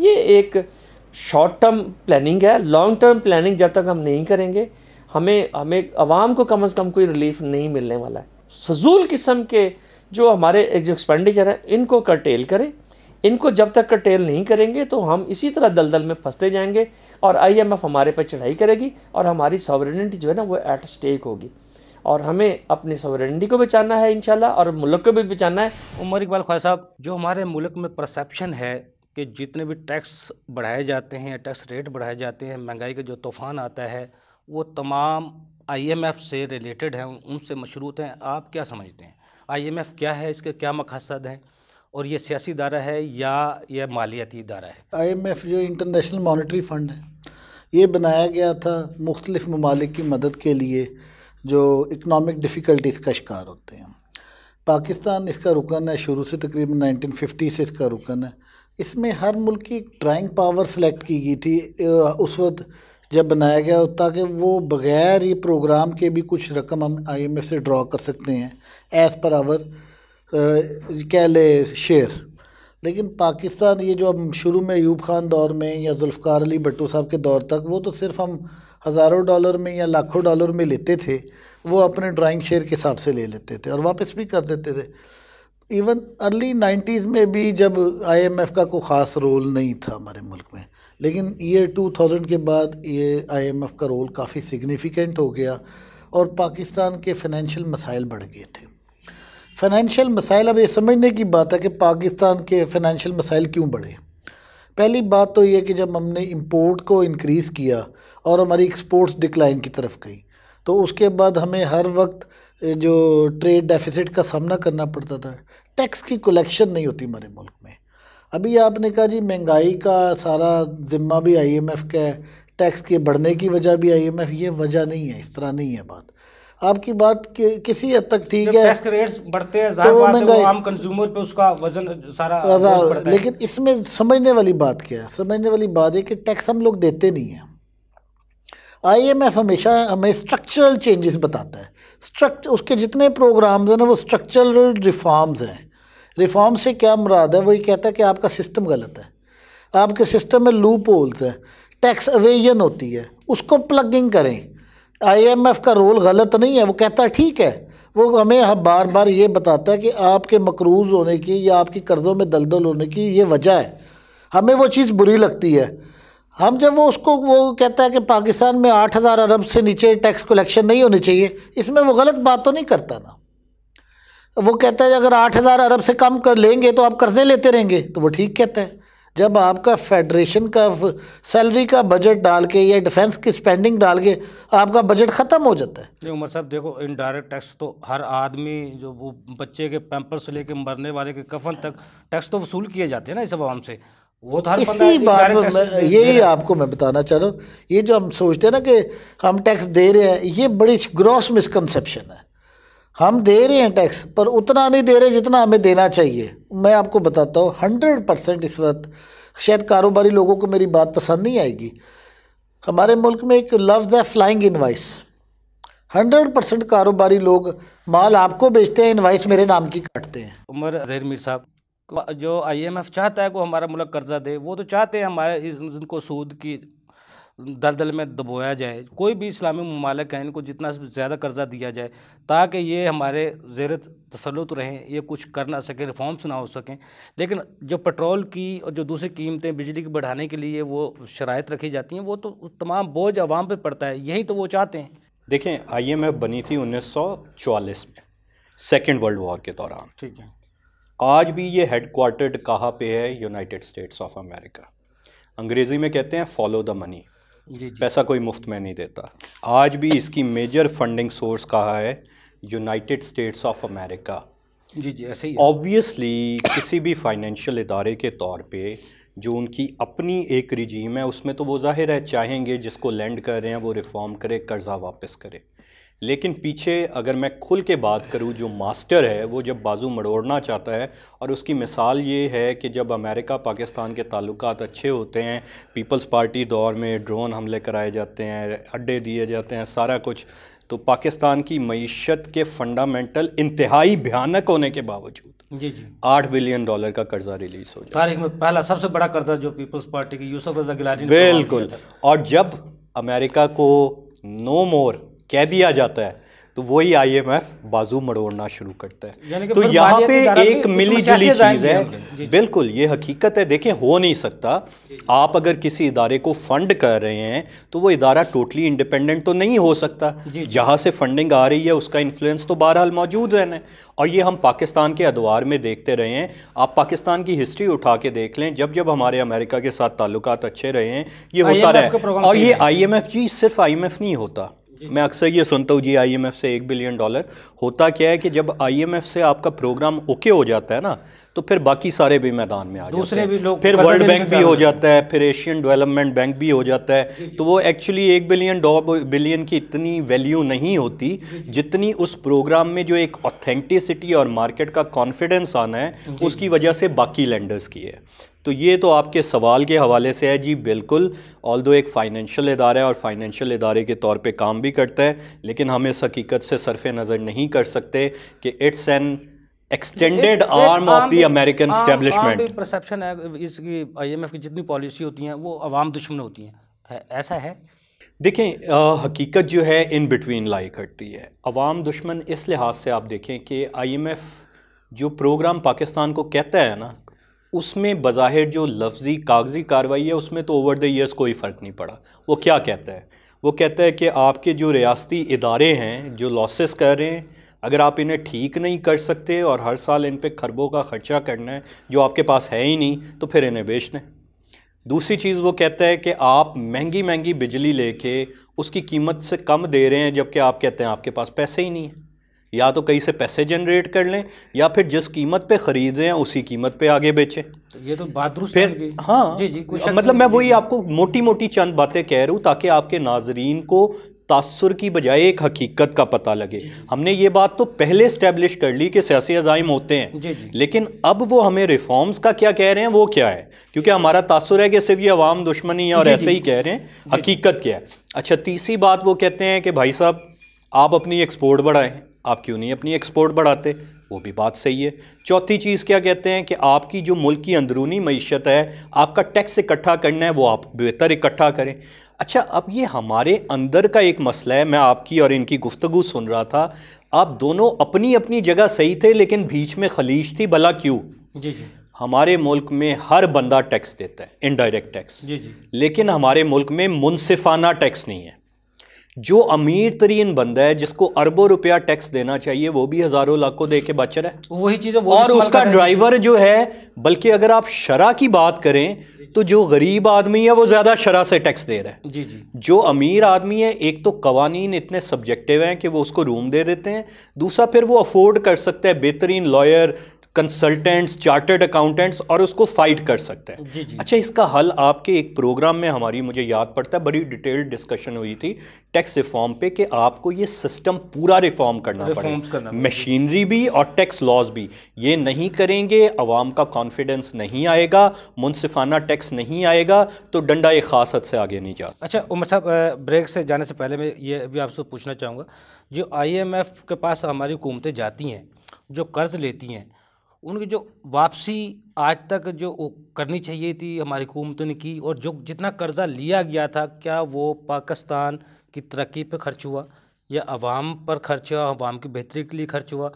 ये एक शॉर्ट टर्म प्लानिंग है लॉन्ग टर्म प्लानिंग जब तक हम नहीं करेंगे हमें हमें आवाम को कम अज़ कम कोई रिलीफ नहीं मिलने वाला है फजूल किस्म के जो हमारे जो एक्सपेंडिचर हैं इनको करटेल करें इनको जब तक कटेल नहीं करेंगे तो हम इसी तरह दलदल में फंसते जाएंगे और आईएमएफ हमारे पर चढ़ाई करेगी और हमारी सॉवरेनिटी जो है ना वो एट स्टेक होगी और हमें अपनी सॉवरेनिटी को बचाना है इंशाल्लाह और मुल्क को भी बचाना है उमर इकबाल ख्वाजा साहब जो हमारे मुल्क में परसेप्शन है कि जितने भी टैक्स बढ़ाए जाते हैं टैक्स रेट बढ़ाए जाते हैं महंगाई का जो तूफ़ान आता है वो तमाम आईएमएफ से रिलेटेड हैं उनसे मशरूत हैं आप क्या समझते हैं आईएमएफ क्या है इसके क्या मकसद हैं और ये सियासी इदारा है या यह मालियाती इदारा है आई एम एफ़ जो इंटरनेशनल मॉनिटरी फ़ंड है ये बनाया गया था मुख्तलिफ ममालिक की मदद के लिए जो इकनॉमिक डिफ़िकल्टीज़ का शिकार होते हैं पाकिस्तान इसका रुकन है शुरू से तकरीबन 1950 से इसका रुकन है इसमें हर मुल्क की ड्राइंग पावर सेलेक्ट की गई थी उस वक्त जब बनाया गया ताकि वो बग़ैर ये प्रोग्राम के भी कुछ रकम हम आईएमएफ से ड्रॉ कर सकते हैं एज़ पर आवर कह ले शेर लेकिन पाकिस्तान ये जो हम शुरू में यूब खान दौर में या जुल्फ़ार अली भट्टू साहब के दौर तक वो तो सिर्फ हम हज़ारों डॉलर में या लाखों डॉलर में लेते थे वो अपने ड्राइंग शेयर के हिसाब से ले लेते थे और वापस भी कर देते थे इवन अर्ली नाइन्टीज़ में भी जब आईएमएफ का कोई ख़ास रोल नहीं था हमारे मुल्क में लेकिन ईयर थाउजेंड के बाद ये आईएमएफ का रोल काफ़ी सिग्निफिकेंट हो गया और पाकिस्तान के फिनेंशियल मसाइल बढ़ गए थे फाइनेंशियल मसाइल अब ये समझने की बात है कि पाकिस्तान के फाइनेंशियल मसाइल क्यों बढ़े पहली बात तो ये कि जब हमने इंपोर्ट को इनक्रीज़ किया और हमारी एक्सपोर्ट्स डिक्लाइन की तरफ गई तो उसके बाद हमें हर वक्त जो ट्रेड डेफिसिट का सामना करना पड़ता था टैक्स की कलेक्शन नहीं होती हमारे मुल्क में अभी आपने कहा जी महंगाई का सारा ज़िम्मा भी आईएमएफ का है टैक्स के बढ़ने की वजह भी आईएमएफ ये वजह नहीं है इस तरह नहीं है बात आपकी बात कि, किसी हद तक ठीक है बढ़ते हैं तो महंगाई आम कंज्यूमर पे उसका वजन सारा लेकिन इसमें समझने वाली बात क्या है समझने वाली बात है कि टैक्स हम लोग देते नहीं हैं आईएमएफ हमेशा हमें स्ट्रक्चरल चेंजेस बताता है स्ट्रक्चर उसके जितने प्रोग्राम्स हैं ना वो स्ट्रक्चरल रिफॉर्म्स हैं रिफॉर्म से क्या मुराद है वही कहता है कि आपका सिस्टम गलत है आपके सिस्टम में लूप होल्स हैं टैक्स अवेजन होती है उसको प्लगिंग करें आईएमएफ का रोल गलत नहीं है वो कहता ठीक है वो हमें हम बार बार ये बताता है कि आपके मकरूज होने की या आपकी कर्ज़ों में दलदल होने की ये वजह है हमें वो चीज़ बुरी लगती है हम जब वो उसको वो कहता है कि पाकिस्तान में आठ हज़ार अरब से नीचे टैक्स कलेक्शन नहीं होनी चाहिए इसमें वो गलत बात तो नहीं करता ना वो कहता है अगर आठ हज़ार अरब से कम कर लेंगे तो आप कर्ज़े लेते रहेंगे तो वो ठीक कहता है जब आपका फेडरेशन का सैलरी का बजट डाल के या डिफेंस की स्पेंडिंग डाल के आपका बजट ख़त्म हो जाता है नहीं उमर साहब देखो इनडायरेक्ट टैक्स तो हर आदमी जो वो बच्चे के पैम्पर से लेके मरने वाले के कफन तक टैक्स तो वसूल किए जाते हैं ना इस आवाम से वो तो हर इसी बात में यही आपको मैं बताना चाह रहा हूँ ये जो हम सोचते हैं ना कि हम टैक्स दे रहे हैं ये बड़ी ग्रॉस मिसकनसेप्शन है हम दे रहे हैं टैक्स पर उतना नहीं दे रहे जितना हमें देना चाहिए मैं आपको बताता हूँ हंड्रेड परसेंट इस वक्त शायद कारोबारी लोगों को मेरी बात पसंद नहीं आएगी हमारे मुल्क में एक लफ्ज़ है फ्लाइंग इन्वाइस हंड्रेड परसेंट कारोबारी लोग माल आपको बेचते हैं इन्वाइस मेरे नाम की काटते हैं उमर जहर मीर साहब जो आईएमएफ चाहता है को हमारा मुल्क कर्जा दे वो तो चाहते हैं हमारे उनको सूद की दलदल में दबोया जाए कोई भी इस्लामी ममालिक हैं इनको जितना ज़्यादा कर्ज़ा दिया जाए ताकि ये हमारे जेर तसलुत रहें ये कुछ कर ना सकें रिफॉर्म्स ना हो सकें लेकिन जो पेट्रोल की और जो दूसरी कीमतें बिजली की बढ़ाने के लिए वो शराइ रखी जाती हैं वो तो तमाम बोझ आवाम पर पड़ता है यही तो वो चाहते हैं देखें आई एम एफ बनी थी उन्नीस सौ चवालीस में सेकेंड वर्ल्ड वॉर के दौरान ठीक है आज भी ये हेड क्वार्टर्ड कहाँ पे है यूनाइटेड स्टेट्स ऑफ अमेरिका अंग्रेज़ी में कहते हैं फॉलो द मनी जी पैसा कोई मुफ्त में नहीं देता आज भी इसकी मेजर फंडिंग सोर्स कहा है यूनाइटेड स्टेट्स ऑफ अमेरिका जी जी ऐसे ही ऑब्वियसली किसी भी फाइनेंशियल इदारे के तौर पे जो उनकी अपनी एक रिजीम है उसमें तो वो जाहिर है चाहेंगे जिसको लैंड कर रहे हैं वो रिफॉर्म करे कर्ज़ा वापस करे लेकिन पीछे अगर मैं खुल के बात करूँ जो मास्टर है वो जब बाजू मड़ोड़ना चाहता है और उसकी मिसाल ये है कि जब अमेरिका पाकिस्तान के ताल्लुक अच्छे होते हैं पीपल्स पार्टी दौर में ड्रोन हमले कराए जाते हैं अड्डे दिए जाते हैं सारा कुछ तो पाकिस्तान की मीशत के फंडामेंटल इंतहाई भयानक होने के बावजूद जी जी आठ बिलियन डॉलर का कर्जा रिलीज हो जाए तारीख में पहला सबसे बड़ा कर्जा जो पीपल्स पार्टी की यूसुफ रजा गिलानी बिल्कुल और जब अमेरिका को नो मोर कह दिया जाता है तो वही आईएमएफ बाजू मड़ोड़ना शुरू करता है तो मतलब यहाँ पे एक मिली जुली चीज़ है बिल्कुल ये हकीकत है देखें हो नहीं सकता आप अगर किसी इदारे को फंड कर रहे हैं तो वो इदारा टोटली इंडिपेंडेंट तो नहीं हो सकता जहाँ से फंडिंग आ रही है उसका इन्फ्लुएंस तो बहरहाल मौजूद रहना है और ये हम पाकिस्तान के अदवार में देखते रहे हैं आप पाकिस्तान की हिस्ट्री उठा के देख लें जब जब हमारे अमेरिका के साथ ताल्लुकात अच्छे रहे हैं ये होता रहे और ये आईएमएफ जी सिर्फ आईएमएफ नहीं होता मैं अक्सर ये सुनता हूँ जी आईएमएफ से एक बिलियन डॉलर होता क्या है कि जब आईएमएफ से आपका प्रोग्राम ओके हो जाता है ना तो फिर बाकी सारे भी मैदान में आ दूसरे भी लोग फिर वर्ल्ड बैंक भी हो जाता है फिर एशियन डेवलपमेंट बैंक भी हो जाता है तो वो एक्चुअली एक बिलियन बिलियन की इतनी वैल्यू नहीं होती जितनी उस प्रोग्राम में जो एक ऑथेंटिसिटी और मार्केट का कॉन्फिडेंस आना है उसकी वजह से बाकी लैंडर्स की है तो ये तो आपके सवाल के हवाले से है जी बिल्कुल ऑल दो एक फ़ाइनेंशियल इदारा है और फाइनेंशियल इदारे के तौर पे काम भी करता है लेकिन हम इस हकीकत से सरफ नज़र नहीं कर सकते कि it's an extended arm of the American establishment perception है इसकी आईएमएफ की जितनी पॉलिसी होती हैं वो आवाम दुश्मन होती हैं है, ऐसा है देखें आ, हकीकत जो है इन बिटवीन लाई करती है अवाम दुश्मन इस लिहाज से आप देखें कि आईएमएफ जो प्रोग्राम पाकिस्तान को कहता है ना उसमें बज़ाहिर जो लफ्ज़ी कागज़ी कार्रवाई है उसमें तो ओवर द ईयर्स कोई फ़र्क नहीं पड़ा वो क्या कहता है वो कहता है कि आपके जो रियाती इदारे हैं जो लॉसेस कर रहे हैं अगर आप इन्हें ठीक नहीं कर सकते और हर साल इन पर खरबों का ख़र्चा करना है जो आपके पास है ही नहीं तो फिर इन्हें बेच दें दूसरी चीज़ वो कहता है कि आप महंगी महंगी बिजली लेके उसकी कीमत से कम दे रहे हैं जबकि आप कहते हैं आपके पास पैसे ही नहीं हैं या तो कहीं से पैसे जनरेट कर लें या फिर जिस कीमत पे खरीद रहे हैं उसी कीमत पे आगे बेचें तो ये तो बात दुरुस्त फिर हाँ जी जी कुछ मतलब मैं वही आपको मोटी मोटी चंद बातें कह रहा हूँ ताकि आपके नाजरीन को तासर की बजाय एक हकीकत का पता लगे हमने ये बात तो पहले इस्टेब्लिश कर ली कि सियासी अजाइम होते हैं जी जी। लेकिन अब वो हमें रिफॉर्म्स का क्या कह रहे हैं वो क्या है क्योंकि हमारा तासर है कि सिर्फ ये अवाम दुश्मनी है और जी ऐसे ही कह रहे हैं हकीकत क्या है अच्छा तीसरी बात वो कहते हैं कि भाई साहब आप अपनी एक्सपोर्ट बढ़ाएं आप क्यों नहीं अपनी एक्सपोर्ट बढ़ाते वो भी बात सही है चौथी चीज़ क्या कहते हैं कि आपकी जो मुल्क की अंदरूनी मीशत है आपका टैक्स इकट्ठा करना है वो आप बेहतर इकट्ठा करें अच्छा अब ये हमारे अंदर का एक मसला है मैं आपकी और इनकी गुफ्तु सुन रहा था आप दोनों अपनी अपनी जगह सही थे लेकिन बीच में खलीज थी भला क्यों जी जी हमारे मुल्क में हर बंदा टैक्स देता है इनडायरेक्ट टैक्स जी जी लेकिन हमारे मुल्क में मुनसिफाना टैक्स नहीं है जो अमीर तरीन बंदा है जिसको अरबों रुपया टैक्स देना चाहिए वो भी हजारों लाखों दे के बच रहा है तो वही चीज है और उसका ड्राइवर जो है बल्कि अगर आप शरा की बात करें तो जो गरीब आदमी है वो ज्यादा शरा से टैक्स दे रहा है जी जी जो अमीर आदमी है एक तो कवानीन इतने सब्जेक्टिव हैं कि वो उसको रूम दे देते हैं दूसरा फिर वो अफोर्ड कर सकता है बेहतरीन लॉयर कंसल्टेंट्स चार्टर्ड अकाउंटेंट्स और उसको फाइट कर सकते हैं जी जी अच्छा इसका हल आपके एक प्रोग्राम में हमारी मुझे याद पड़ता है बड़ी डिटेल्ड डिस्कशन हुई थी टैक्स रिफॉर्म पे कि आपको ये सिस्टम पूरा रिफॉर्म करना पड़ेगा मशीनरी भी और टैक्स लॉज भी ये नहीं करेंगे आवाम का कॉन्फिडेंस नहीं आएगा मुनसिफाना टैक्स नहीं आएगा तो डंडा ये हद से आगे नहीं जा अच्छा उमर साहब ब्रेक से जाने से पहले मैं ये भी आपसे पूछना चाहूँगा जो आई के पास हमारी हुकूमतें जाती हैं जो कर्ज़ लेती हैं उनकी जो वापसी आज तक जो करनी चाहिए थी हमारी हुकूमतों ने की और जो जितना कर्ज़ा लिया गया था क्या वो पाकिस्तान की तरक्की पर खर्च हुआ या अवाम पर खर्च हुआ अवाम की बेहतरी के लिए खर्च हुआ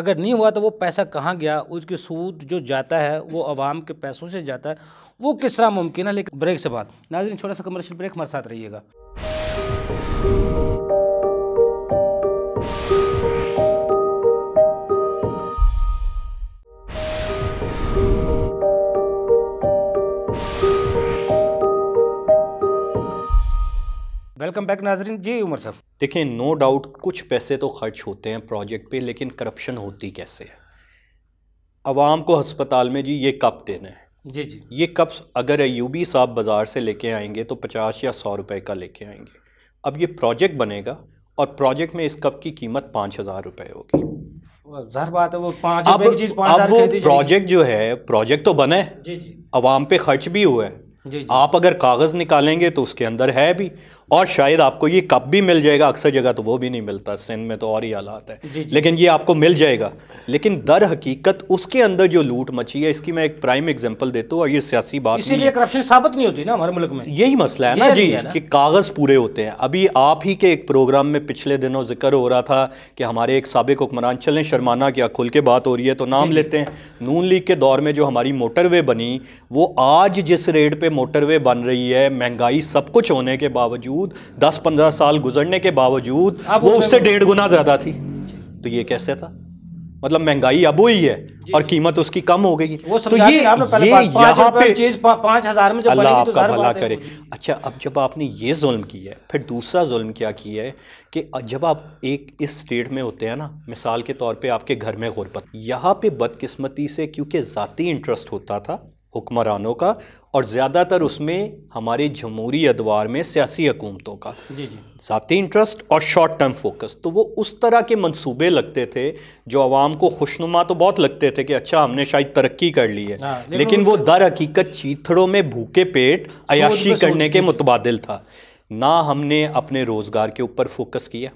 अगर नहीं हुआ तो वो पैसा कहाँ गया उसके सूद जो जाता है वो अवाम के पैसों से जाता है वो किस तरह मुमकिन है लेकिन ब्रेक से बात नाजिन छोटा सा कमर्शियल ब्रेक हमारे साथ रहिएगा वेलकम बैक नाजरीन जी उमर साहब देखिए नो डाउट कुछ पैसे तो खर्च होते हैं प्रोजेक्ट पे लेकिन करप्शन होती कैसे है आवाम को हस्पताल में जी ये कप देना है जी जी ये कप अगर अयूबी साहब बाज़ार से लेके आएंगे तो पचास या सौ रुपए का लेके आएंगे अब ये प्रोजेक्ट बनेगा और प्रोजेक्ट में इस कप की कीमत पाँच हज़ार रुपये होगी बात है वो पाँच अब, अब वो प्रोजेक्ट जो है प्रोजेक्ट तो बने जी जी आवाम पे खर्च भी हुआ है जी जी आप अगर कागज़ निकालेंगे तो उसके अंदर है भी और शायद आपको ये कप भी मिल जाएगा अक्सर जगह तो वो भी नहीं मिलता सिंध में तो और ही हालात है जी जी। लेकिन ये आपको मिल जाएगा लेकिन दर हकीकत उसके अंदर जो लूट मची है इसकी मैं एक प्राइम एग्जाम्पल देता हूँ और ये सियासी बात इसीलिए करप्शन साबित नहीं होती ना हमारे मुल्क में यही मसला है ना जी कि कागज़ पूरे होते हैं अभी आप ही के एक प्रोग्राम में पिछले दिनों जिक्र हो रहा था कि हमारे एक सबक हुक्मरान चलें शर्माना क्या खुल के बात हो रही है तो नाम लेते हैं नून लीग के दौर में जो हमारी मोटरवे बनी वो आज जिस रेट पर मोटरवे बन रही है महंगाई सब कुछ होने के बावजूद बावजूद दस पंद्रह साल गुजरने के बावजूद वो उससे डेढ़ गुना ज़्यादा थी तो ये कैसे था मतलब महंगाई अब हुई है और कीमत उसकी कम हो गई वो तो ये ये यहाँ पे चीज पांच हजार में अल्लाह तो आपका भला करे अच्छा अब जब आपने ये जुल्म किया है फिर दूसरा जुल्म क्या किया है कि जब आप एक इस स्टेट में होते हैं ना मिसाल के तौर पे आपके घर में गुरबत यहाँ पे बदकिस्मती से क्योंकि ज़ाती इंटरेस्ट होता था हुक्मरानों का और ज़्यादातर उसमें हमारे जमहूरी अदवार में सियासी हकूमतों का जी जी ज़ाती इंटरेस्ट और शॉर्ट टर्म फोकस तो वो उस तरह के मंसूबे लगते थे जो आवाम को खुशनुमा तो बहुत लगते थे कि अच्छा हमने शायद तरक्की कर ली है आ, हाँ, लेकिन, लेकिन वो दर हकीकत चीथड़ों में भूखे पेट अयाशी करने के मुतबादल था ना हमने अपने रोज़गार के ऊपर फोकस किया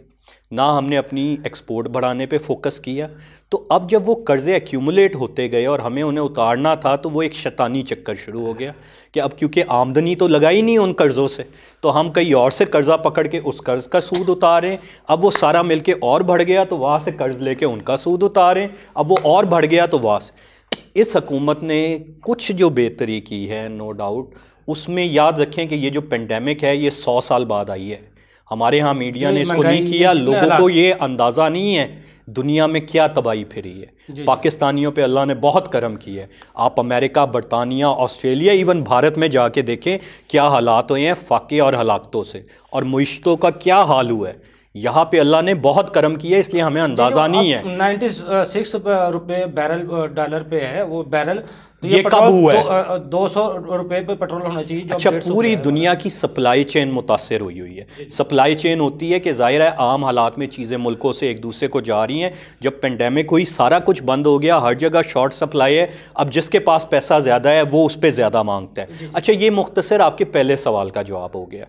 ना हमने अपनी एक्सपोर्ट बढ़ाने पे फोकस किया तो अब जब वो कर्ज़े एक्यूमुलेट होते गए और हमें उन्हें उतारना था तो वो एक शैतानी चक्कर शुरू हो गया कि अब क्योंकि आमदनी तो लगा ही नहीं उन कर्ज़ों से तो हम कहीं और से कर्ज़ा पकड़ के उस कर्ज़ का सूद उतारें अब वो सारा मिल के और बढ़ गया तो वहाँ से कर्ज़ लेके उनका सूद उतारें अब वो और बढ़ गया तो वहाँ से इस हकूमत ने कुछ जो बेहतरी की है नो डाउट उसमें याद रखें कि ये जो पेंडेमिक है ये सौ साल बाद आई है हमारे यहाँ मीडिया ने इसको नहीं किया लोगों को ये अंदाज़ा नहीं है दुनिया में क्या तबाही फिरी है पाकिस्तानियों पे अल्लाह ने बहुत करम की है आप अमेरिका बरतानिया ऑस्ट्रेलिया इवन भारत में जाके देखें क्या हालात हुए हैं फाके और हलाकतों से और मुश्तों का क्या हाल हुआ है यहाँ पे अल्लाह ने बहुत करम किया इसलिए हमें अंदाज़ा नहीं है नाइन्टी सिक्स रुपये बैरल डॉलर पे है वो बैरल तो ये, ये कब हुआ है दो सौ रुपये पे पेट्रोल होना चाहिए अच्छा पूरी दुनिया की सप्लाई चेन मुतासर हुई हुई है सप्लाई चेन होती है कि जाहिर है आम हालात में चीज़ें मुल्कों से एक दूसरे को जा रही हैं जब पेंडेमिक हुई सारा कुछ बंद हो गया हर जगह शॉर्ट सप्लाई है अब जिसके पास पैसा ज़्यादा है वो उस पर ज़्यादा मांगता है अच्छा ये मुख्तर आपके पहले सवाल का जवाब हो गया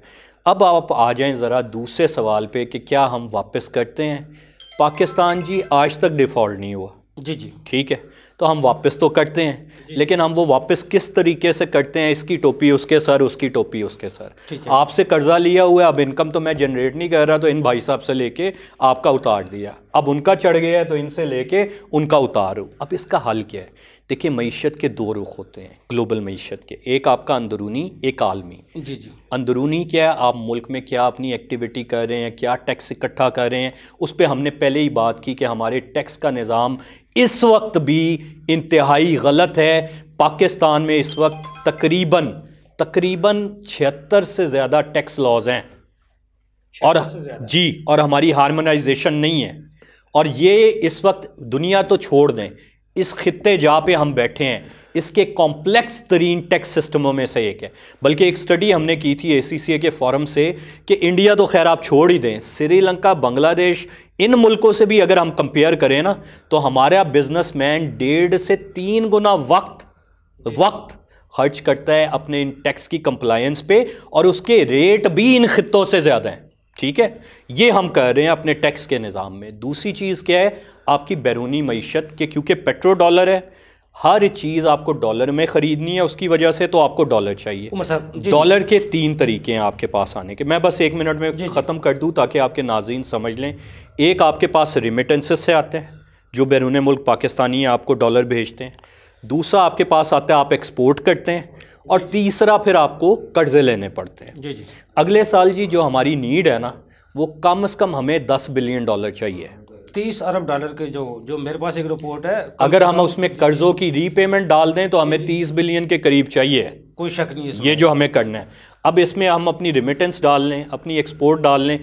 अब आप आ जाएँ ज़रा दूसरे सवाल पर कि क्या हम वापस करते हैं पाकिस्तान जी आज तक डिफ़ॉल्ट नहीं हुआ जी जी ठीक है तो हम वापस तो कटते हैं लेकिन हम वो वापस किस तरीके से कटते हैं इसकी टोपी उसके सर उसकी टोपी उसके सर आपसे कर्जा लिया हुआ अब इनकम तो मैं जनरेट नहीं कर रहा तो इन भाई साहब से लेके आपका उतार दिया अब उनका चढ़ गया है तो इनसे लेके उनका उतारू अब इसका हल क्या है देखिए मीशत के दो रुख होते हैं ग्लोबल मीशत के एक आपका अंदरूनी एक आलमी जी जी अंदरूनी क्या है आप मुल्क में क्या अपनी एक्टिविटी कर रहे हैं क्या टैक्स इकट्ठा कर रहे हैं उस पर हमने पहले ही बात की कि हमारे टैक्स का निज़ाम इस वक्त भी इंतहाई गलत है पाकिस्तान में इस वक्त तकरीबन तकरीबन छिहत्तर से ज़्यादा टैक्स लॉज हैं और जी और हमारी हारमोनाइजेशन नहीं है और ये इस वक्त दुनिया तो छोड़ दें इस खत्े जहाँ पे हम बैठे हैं इसके कॉम्प्लेक्स तरीन टैक्स सिस्टमों में से एक है बल्कि एक स्टडी हमने की थी ए के फॉरम से कि इंडिया तो खैर आप छोड़ ही दें श्रीलंका बांग्लादेश इन मुल्कों से भी अगर हम कंपेयर करें ना तो हमारा बिजनेसमैन डेढ़ से तीन गुना वक्त वक्त खर्च करता है अपने इन टैक्स की कंप्लायंस पे और उसके रेट भी इन खत्ों से ज़्यादा हैं ठीक है ये हम कर रहे हैं अपने टैक्स के निज़ाम में दूसरी चीज़ क्या है आपकी बैरूनी मीशत के क्योंकि पेट्रो डॉलर है हर चीज़ आपको डॉलर में ख़रीदनी है उसकी वजह से तो आपको डॉलर चाहिए डॉलर के तीन तरीके हैं आपके पास आने के मैं बस एक मिनट में ख़त्म कर दूँ ताकि आपके नाजीन समझ लें एक आपके पास रिमिटेंसेस से आते हैं जो बैरून मुल्क पाकिस्तानी है आपको डॉलर भेजते हैं दूसरा आपके पास आता है आप एक्सपोर्ट करते हैं और तीसरा फिर आपको कर्ज़े लेने पड़ते हैं जी जी अगले साल जी जो हमारी नीड है ना वो कम से कम हमें दस बिलियन डॉलर चाहिए तीस अरब डॉलर के जो जो मेरे पास एक रिपोर्ट है अगर हम उसमें कर्जों की रीपेमेंट डाल दें तो हमें तीस बिलियन के करीब चाहिए कोई शक नहीं है ये जो हमें करना है अब इसमें हम अपनी रिमिटेंस डाल लें अपनी एक्सपोर्ट डाल लें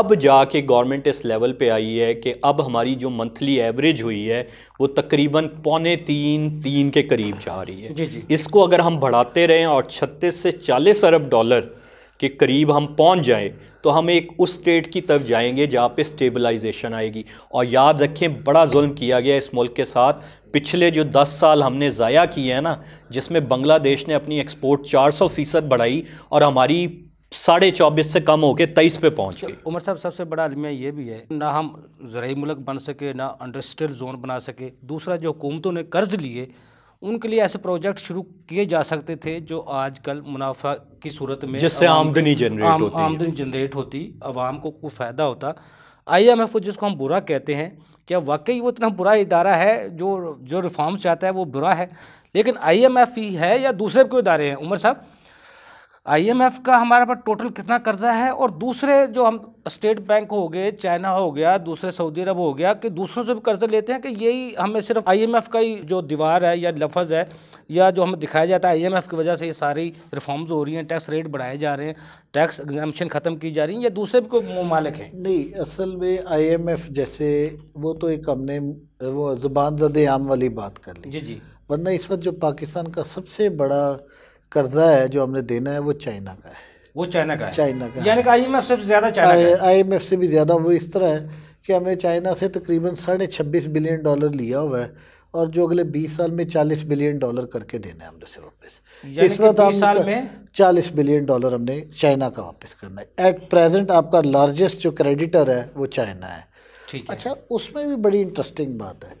अब जाके गवर्नमेंट इस लेवल पे आई है कि अब हमारी जो मंथली एवरेज हुई है वो तकरीबन पौने तीन तीन के करीब जा रही है जी जी इसको अगर हम बढ़ाते रहें और छत्तीस से चालीस अरब डॉलर के करीब हम पहुंच जाएं तो हम एक उस स्टेट की तरफ जाएंगे जहाँ पे स्टेबलाइजेशन आएगी और याद रखें बड़ा जुल्म किया गया इस मुल्क के साथ पिछले जो 10 साल हमने ज़ाया किए हैं ना जिसमें बांग्लादेश ने अपनी एक्सपोर्ट 400 फ़ीसद बढ़ाई और हमारी साढ़े चौबीस से कम के तेईस पे पहुंच गई उमर साहब सबसे बड़ा अलमिया ये भी है ना हम ज़रूरी मुल्क बन सके ना इंडस्ट्रियल जोन बना सके दूसरा जो हुकूमतों ने कर्ज लिए उनके लिए ऐसे प्रोजेक्ट शुरू किए जा सकते थे जो आजकल मुनाफा की सूरत में जिससे आमदनी जनरेट आम, होती आमदनी जनरेट होती आवाम को कोई फ़ायदा होता आई एम एफ जिसको हम बुरा कहते हैं क्या वाकई वो इतना बुरा इदारा है जो जो रिफॉर्म चाहता है वो बुरा है लेकिन आई एम एफ ही है या दूसरे कोई इदारे हैं उमर साहब आईएमएफ का हमारे पास टोटल कितना कर्जा है और दूसरे जो हम स्टेट बैंक हो गए चाइना हो गया दूसरे सऊदी अरब हो गया कि दूसरों से भी कर्जा लेते हैं कि यही हमें सिर्फ आईएमएफ का ही जो दीवार है या लफज है या जो हमें दिखाया जाता है आईएमएफ की वजह से ये सारी रिफॉर्म्स हो रही हैं टैक्स रेट बढ़ाए जा रहे हैं टैक्स एग्जामेशन ख़त्म की जा रही है या दूसरे भी कोई ममालिक हैं नहीं असल में एफ जैसे वो तो एक हमने वो ज़बान जद आम वाली बात कर ली जी जी वरना इस वक्त जो पाकिस्तान का सबसे बड़ा कर्जा है जो हमने देना है वो चाइना का है वो चाइना का चाइना का यानी आई एम एफ से ज़्यादा चाइना आई एम एफ से भी ज़्यादा वो इस तरह है कि हमने चाइना से तकरीबन साढ़े छब्बीस बिलियन डॉलर लिया हुआ है और जो अगले बीस साल में चालीस बिलियन डॉलर करके देना है हमने से वापस इस वक्त हम चालीस बिलियन डॉलर हमने चाइना का वापस करना है एट प्रेजेंट आपका लार्जेस्ट जो क्रेडिटर है वो चाइना है ठीक अच्छा उसमें भी बड़ी इंटरेस्टिंग बात है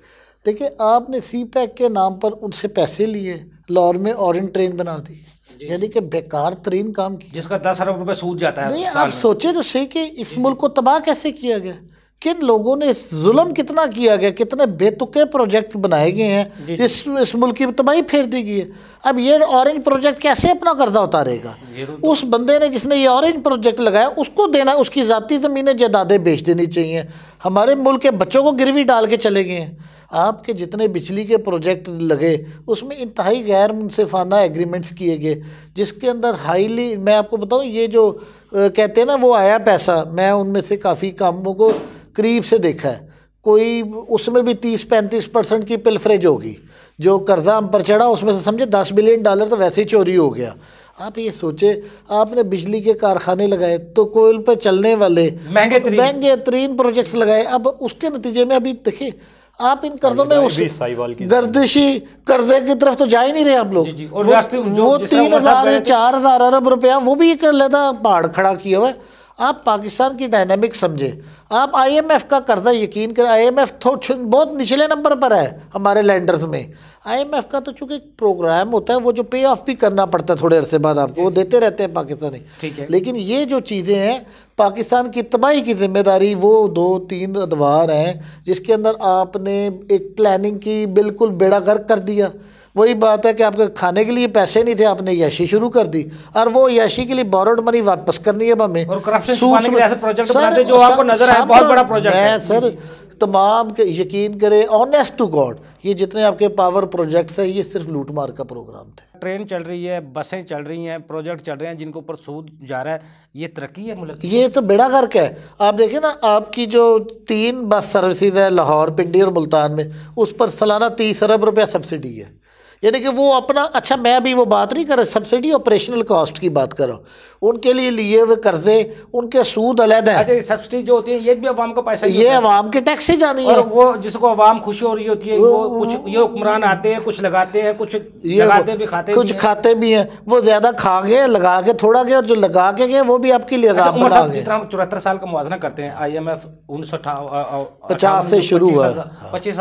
देखिए आपने सी पैक के नाम पर उनसे पैसे लिए लाहौर में ऑरेंज ट्रेन बना दी यानी कि बेकार तरीन काम किया जिसका दस अरब रुपये सूझ जाता है नहीं आप सोचे तो सही कि इस मुल्क को तबाह कैसे किया गया किन लोगों ने जुल्म कितना किया गया कितने बेतुके प्रोजेक्ट बनाए गए हैं इस इस मुल्क की तबाही फेर दी गई है अब ये ऑरेंज प्रोजेक्ट कैसे अपना कर्जा उतारेगा तो उस बंदे ने जिसने ये ऑरेंज प्रोजेक्ट लगाया उसको देना उसकी ज़ाती ज़मीनें जदादें बेच देनी चाहिए हमारे मुल्क के बच्चों को गिरवी डाल के चले गए हैं आपके जितने बिजली के प्रोजेक्ट लगे उसमें इंतहाई गैर मुनफाना एग्रीमेंट्स किए गए जिसके अंदर हाईली मैं आपको बताऊँ ये जो कहते हैं ना वो आया पैसा मैं उनमें से काफ़ी कामों को करीब से देखा है कोई उसमें भी तीस पैंतीस परसेंट की पिलफरेज होगी जो कर्जा हम पर चढ़ा उसमें से समझे दस बिलियन डॉलर तो वैसे ही चोरी हो गया आप ये सोचे आपने बिजली के कारखाने लगाए तो कोयल पर चलने वाले महंगे महंगे तरीन प्रोजेक्ट्स लगाए अब उसके नतीजे में अभी देखें आप इन कर्जों में उस गर्दिशी कर्जे की तरफ तो जा ही नहीं रहे आप लोग वो, तीन हजार या चार हजार अरब रुपया वो भी एक अलहदा पहाड़ खड़ा किया हुआ है आप पाकिस्तान की डायनेमिक समझे आप आईएमएफ का कर्जा यकीन करें आईएमएफ एफ तो बहुत निचले नंबर पर है हमारे लैंडर्स में आईएमएफ का तो चूंकि एक प्रोग्राम होता है वो जो पे ऑफ भी करना पड़ता है थोड़े अरसे बाद आपको वो देते रहते हैं पाकिस्तानी है। लेकिन ये जो चीज़ें हैं पाकिस्तान की तबाही की जिम्मेदारी वो दो तीन अदवार हैं जिसके अंदर आपने एक प्लानिंग की बिल्कुल बेड़ा गर्क कर दिया वही बात है कि आपके खाने के लिए पैसे नहीं थे आपने यशी शुरू कर दी और वो यशी के लिए बोरोड मनी वापस करनी है हमें जो आपको नजर बहुत बड़ा प्रोजेक्ट है सर तमाम के यकीन करें ऑनेस्ट टू गॉड ये जितने आपके पावर प्रोजेक्ट्स हैं ये सिर्फ लूटमार का प्रोग्राम थे ट्रेन चल रही है बसें चल रही हैं प्रोजेक्ट चल रहे हैं जिनके ऊपर सूद जा रहा है ये तरक्की है मुल्क ये तो बेड़ा गर्क है आप देखें ना आपकी जो तीन बस सर्विसेज है लाहौर पिंडी और मुल्तान में उस पर सालाना तीस अरब रुपया सब्सिडी है यानी कि वो अपना अच्छा मैं भी वो बात नहीं कर रहा सब्सिडी ऑपरेशनल कॉस्ट की बात कर रहा हूँ उनके लिए लिए हुए कर्जे उनके सूद अलग है अच्छा सब्सिडी जो होती है ये भी अवाम को पैसा ये अवाम के टैक्स ही जानी है वो जिसको अवाम खुशी हो रही होती है वो कुछ ये हुक्मरान आते हैं कुछ लगाते हैं कुछ लगाते भी खाते कुछ खाते भी हैं वो ज्यादा खा गए लगा के थोड़ा गए और जो लगा के गए वो भी आपके लिए अच्छा, चौहत्तर साल का मुआवजना करते हैं आई एम एफ उन्नीस पचास से शुरू हुआ पच्चीस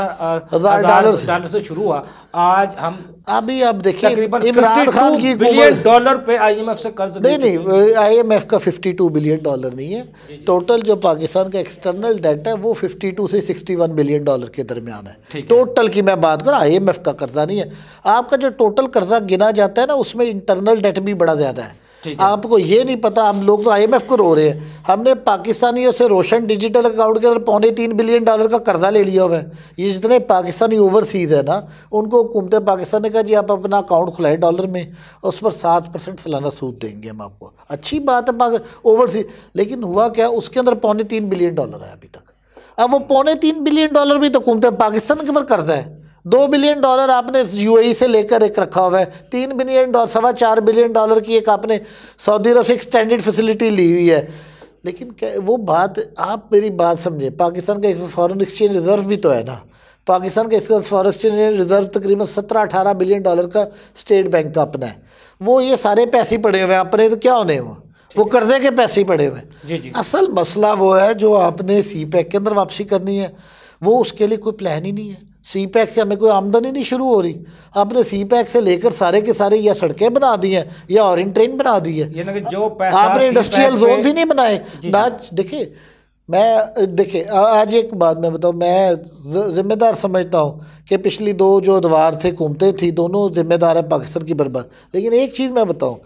हजार डॉलर से शुरू हुआ आज हम अभी आप देखिए इमरान खान की बिलियन डॉलर पे आईएमएफ से कर्ज नहीं नहीं आई एम का 52 बिलियन डॉलर नहीं है टोटल जो पाकिस्तान का एक्सटर्नल डेट है वो 52 से 61 बिलियन डॉलर के दरमियान है टोटल की मैं बात करूँ आई का कर्जा नहीं है आपका जो टोटल कर्जा गिना जाता है ना उसमें इंटरनल डेट भी बड़ा ज़्यादा है आपको ये नहीं पता हम लोग तो आईएमएफ को रो रहे हैं हमने पाकिस्तानियों से रोशन डिजिटल अकाउंट के अंदर पौने तीन बिलियन डॉलर का कर्जा ले लिया हुआ है ये जितने पाकिस्तानी ओवरसीज़ है ना उनको हुकूमत पाकिस्तान ने कहा जी आप अपना अकाउंट खुलाए डॉलर में उस पर सात परसेंट सालाना सूद देंगे हम आपको अच्छी बात है ओवरसीज लेकिन हुआ क्या उसके अंदर पौने तीन बिलियन डॉलर है अभी तक अब वो पौने तीन बिलियन डॉलर भी तो हुकूमत पाकिस्तान के ऊपर कर्जा है दो बिलियन डॉलर आपने यूएई से लेकर एक रखा हुआ है तीन बिलियन डॉलर सवा चार बिलियन डॉलर की एक आपने सऊदी अरब से एक्सटेंडेड फैसिलिटी ली हुई है लेकिन क्या वो बात आप मेरी बात समझें पाकिस्तान का एक फॉरन एक्सचेंज रिज़र्व भी तो है ना पाकिस्तान का इसका फॉरन एक्सचेंज रिज़र्व तकरीबन सत्रह अठारह बिलियन डॉलर का स्टेट बैंक का अपना है वो ये सारे पैसे पड़े हुए हैं अपने तो क्या होने वो वो कर्जे के पैसे पड़े हुए हैं असल मसला वो है जो आपने सी पैक के अंदर वापसी करनी है वो उसके लिए कोई प्लान ही नहीं है सी पैक से हमें कोई आमदनी नहीं शुरू हो रही आपने सी पैक से लेकर सारे के सारे या सड़कें बना दी हैं या ऑरेंज ट्रेन बना दी है जो पैसा आपने इंडस्ट्रियल जोन ही नहीं बनाए ना देखिए मैं देखिए आज एक बात मैं बताऊँ मैं ज़िम्मेदार समझता हूँ कि पिछली दो जो अदवार थे घूमते थी दोनों ज़िम्मेदार है पाकिस्तान की बर्बाद लेकिन एक चीज़ मैं बताऊँ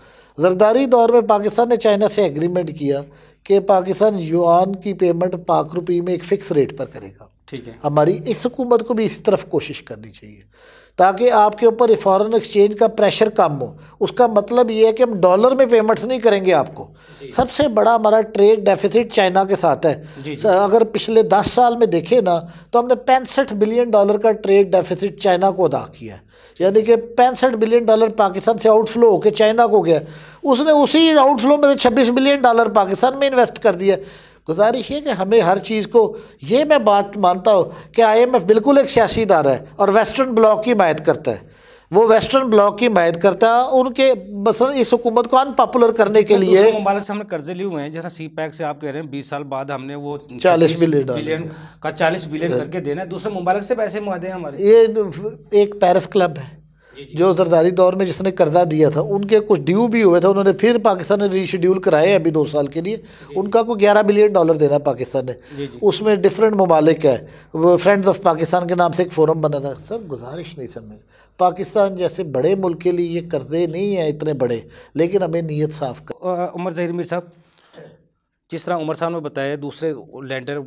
जरदारी दौर में पाकिस्तान ने चाइना से एग्रीमेंट किया कि पाकिस्तान युआन की पेमेंट पाक रुपये में एक फ़िक्स रेट पर करेगा ठीक है हमारी इस हुकूमत को भी इस तरफ कोशिश करनी चाहिए ताकि आपके ऊपर फ़ॉरन एक्सचेंज का प्रेशर कम हो उसका मतलब ये है कि हम डॉलर में पेमेंट्स नहीं करेंगे आपको सबसे बड़ा हमारा ट्रेड डेफिसिट चाइना के साथ है जी, जी। अगर पिछले दस साल में देखें ना तो हमने पैंसठ बिलियन डॉलर का ट्रेड डेफिसिट चाइना को अदा किया है यानी कि पैंसठ बिलियन डॉलर पाकिस्तान से आउटफ्लो होकर चाइना को गया उसने उसी आउटफ्लो में से छब्बीस बिलियन डॉलर पाकिस्तान में इन्वेस्ट कर दिया गुजारिश तो है कि हमें हर चीज़ को ये मैं बात मानता हूँ कि आईएमएफ बिल्कुल एक सियासी इदारा है और वेस्टर्न ब्लॉक की मायद करता है वो वेस्टर्न ब्लॉक की मायद करता है उनके मसल इस हुकूमत को अनपॉपुलर करने के लिए ममालक से हमने कर्जे लिए हुए हैं जैसा सी पैक से आप कह रहे हैं बीस साल बाद हमने वो चालीस बिलियन बिलियन का चालीस बिलियन करके देना है दूसरे ममालक से पैसे मुआदे हैं हमारे ये एक पेरिस क्लब है जो जरदारी दौर में जिसने कर्जा दिया था उनके कुछ ड्यू भी हुए थे उन्होंने फिर पाकिस्तान ने रीशेड्यूल कराए अभी दो साल के लिए उनका को ग्यारह बिलियन डॉलर देना पाकिस्तान ने उसमें डिफरेंट ममालिक है वो फ्रेंड्स ऑफ पाकिस्तान के नाम से एक फोरम बना था सर गुजारिश नहीं सर मेरी पाकिस्तान जैसे बड़े मुल्क के लिए ये कर्जे नहीं हैं इतने बड़े लेकिन हमें नीयत साफ़ कर उमर जहर मीर साहब जिस तरह उमर साहब ने बताया दूसरे लैंडर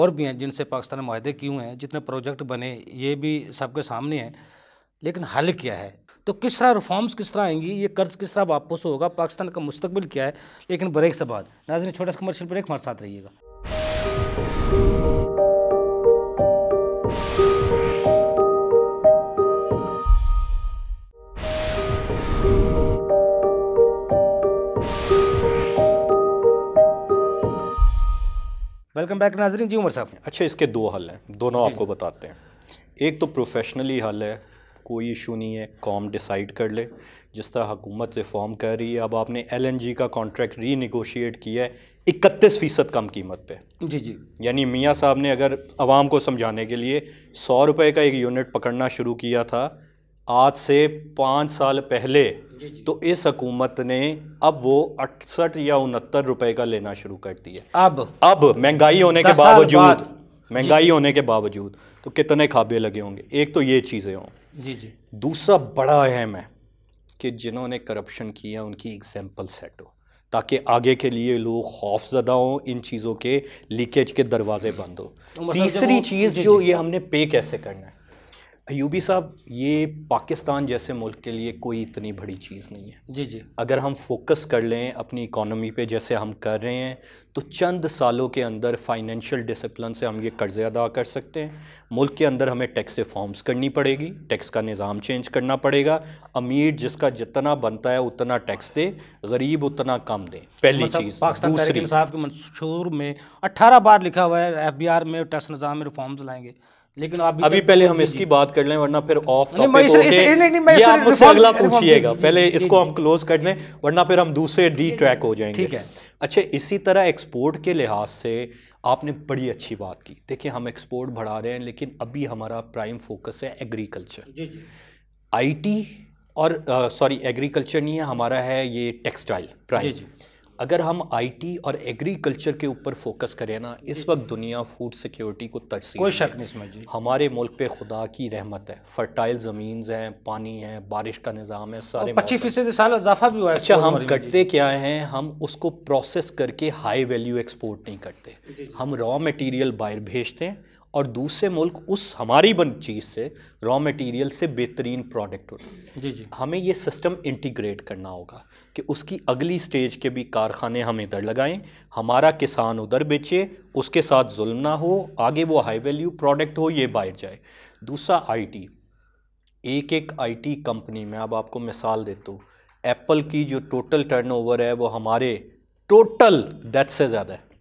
और भी हैं जिनसे पाकिस्तान ने माहे किए हुए हैं जितने प्रोजेक्ट बने ये भी सबके सामने हैं लेकिन हल क्या है तो किस तरह रिफॉर्म्स किस तरह आएंगी ये कर्ज किस तरह वापस होगा पाकिस्तान का मुस्तबिल क्या है लेकिन ब्रेक से बाद नाजन छोटा सा कमर्शियल ब्रेक हमारे साथ रहिएगा वेलकम बैक नाजरीन जी उमर साहब अच्छा इसके दो हल हैं दोनों आपको बताते हैं एक तो प्रोफेशनली हल है कोई इशू नहीं है कॉम डिसाइड कर ले जिस तरह हुकूमत रिफॉर्म कर रही है अब आपने एलएनजी का कॉन्ट्रैक्ट रीनिगोशिएट किया है इकतीस फ़ीसद कम कीमत पे जी जी यानी मियाँ साहब ने अगर आवाम को समझाने के लिए सौ रुपये का एक यूनिट पकड़ना शुरू किया था आज से पाँच साल पहले जी जी। तो इस हकूमत ने अब वो अड़सठ या उनहत्तर रुपये का लेना शुरू कर दिया अब अब महंगाई होने के बावजूद महंगाई होने के बावजूद तो कितने खाबे लगे होंगे एक तो ये चीज़ें हों जी जी दूसरा बड़ा अहम है कि जिन्होंने करप्शन किया उनकी एग्जाम्पल सेट हो ताकि आगे के लिए लोग खौफ ज़दा हों इन चीज़ों के लीकेज के दरवाजे बंद हो तीसरी चीज़ जो ये हमने पे कैसे करना है अयूबी साहब ये पाकिस्तान जैसे मुल्क के लिए कोई इतनी बड़ी चीज़ नहीं है जी जी अगर हम फोकस कर लें अपनी इकोनॉमी पे जैसे हम कर रहे हैं तो चंद सालों के अंदर फाइनेंशियल डिसिप्लिन से हम ये कर्ज़े अदा कर सकते हैं मुल्क के अंदर हमें टैक्स रिफॉर्म्स करनी पड़ेगी टैक्स का निज़ाम चेंज करना पड़ेगा अमीर जिसका जितना बनता है उतना टैक्स दे गरीब उतना कम दे पहली मतलब चीज़ पाकिस्तान के मंशूर में अट्ठारह बार लिखा हुआ है एफ में टैक्स निज़ाम में रिफॉर्म्स लाएंगे लेकिन अभी अभी पहले हम इसकी बात कर लें वरना फिर ऑफ अगला पूछिएगा पहले इसको हम क्लोज कर लें वरना फिर हम दूसरे डी ट्रैक हो जाएंगे ठीक है अच्छा इसी तरह एक्सपोर्ट के लिहाज से आपने बड़ी अच्छी बात की देखिए हम एक्सपोर्ट बढ़ा रहे हैं लेकिन अभी हमारा प्राइम फोकस है एग्रीकल्चर आईटी और सॉरी एग्रीकल्चर नहीं है हमारा है ये टेक्सटाइल प्राइम अगर हम आईटी और एग्रीकल्चर के ऊपर फोकस करें ना इस वक्त दुनिया फूड सिक्योरिटी को तस्वीर कोई शक नहीं समझिए हमारे मुल्क पे खुदा की रहमत है फर्टाइल ज़मीन हैं पानी है बारिश का निज़ाम है सारे पच्चीस फीसद साल इजाफा भी हुआ है अच्छा हम करते क्या हैं हम उसको प्रोसेस करके हाई वैल्यू एक्सपोर्ट नहीं करते हम रॉ मटीरियल बाहर भेजते हैं और दूसरे मुल्क उस हमारी बन चीज़ से रॉ मटेरियल से बेहतरीन प्रोडक्ट हो जी जी हमें ये सिस्टम इंटीग्रेट करना होगा कि उसकी अगली स्टेज के भी कारखाने हम इधर लगाएं हमारा किसान उधर बेचे उसके साथ जुल्म ना हो आगे वो हाई वैल्यू प्रोडक्ट हो ये बाहर जाए दूसरा आईटी एक एक आईटी कंपनी में अब आपको मिसाल देता हूँ एप्पल की जो टोटल टर्नओवर है वो हमारे टोटल डेथ से ज़्यादा है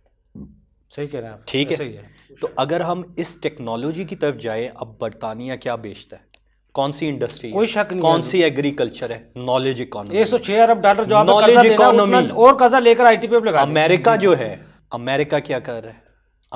सही कह रहे हैं आप ठीक है सही है तो अगर हम इस टेक्नोलॉजी की तरफ जाएं अब बरतानिया क्या बेचता है कौन सी इंडस्ट्री कोई शक नहीं कौन सी एग्रीकल्चर है नॉलेज इकोनॉमी एक सौ छह अरब डॉलर जो नॉलेज इकोनॉमी और कर्जा लेकर आई पे लगा अमेरिका जो है अमेरिका क्या कर रहा है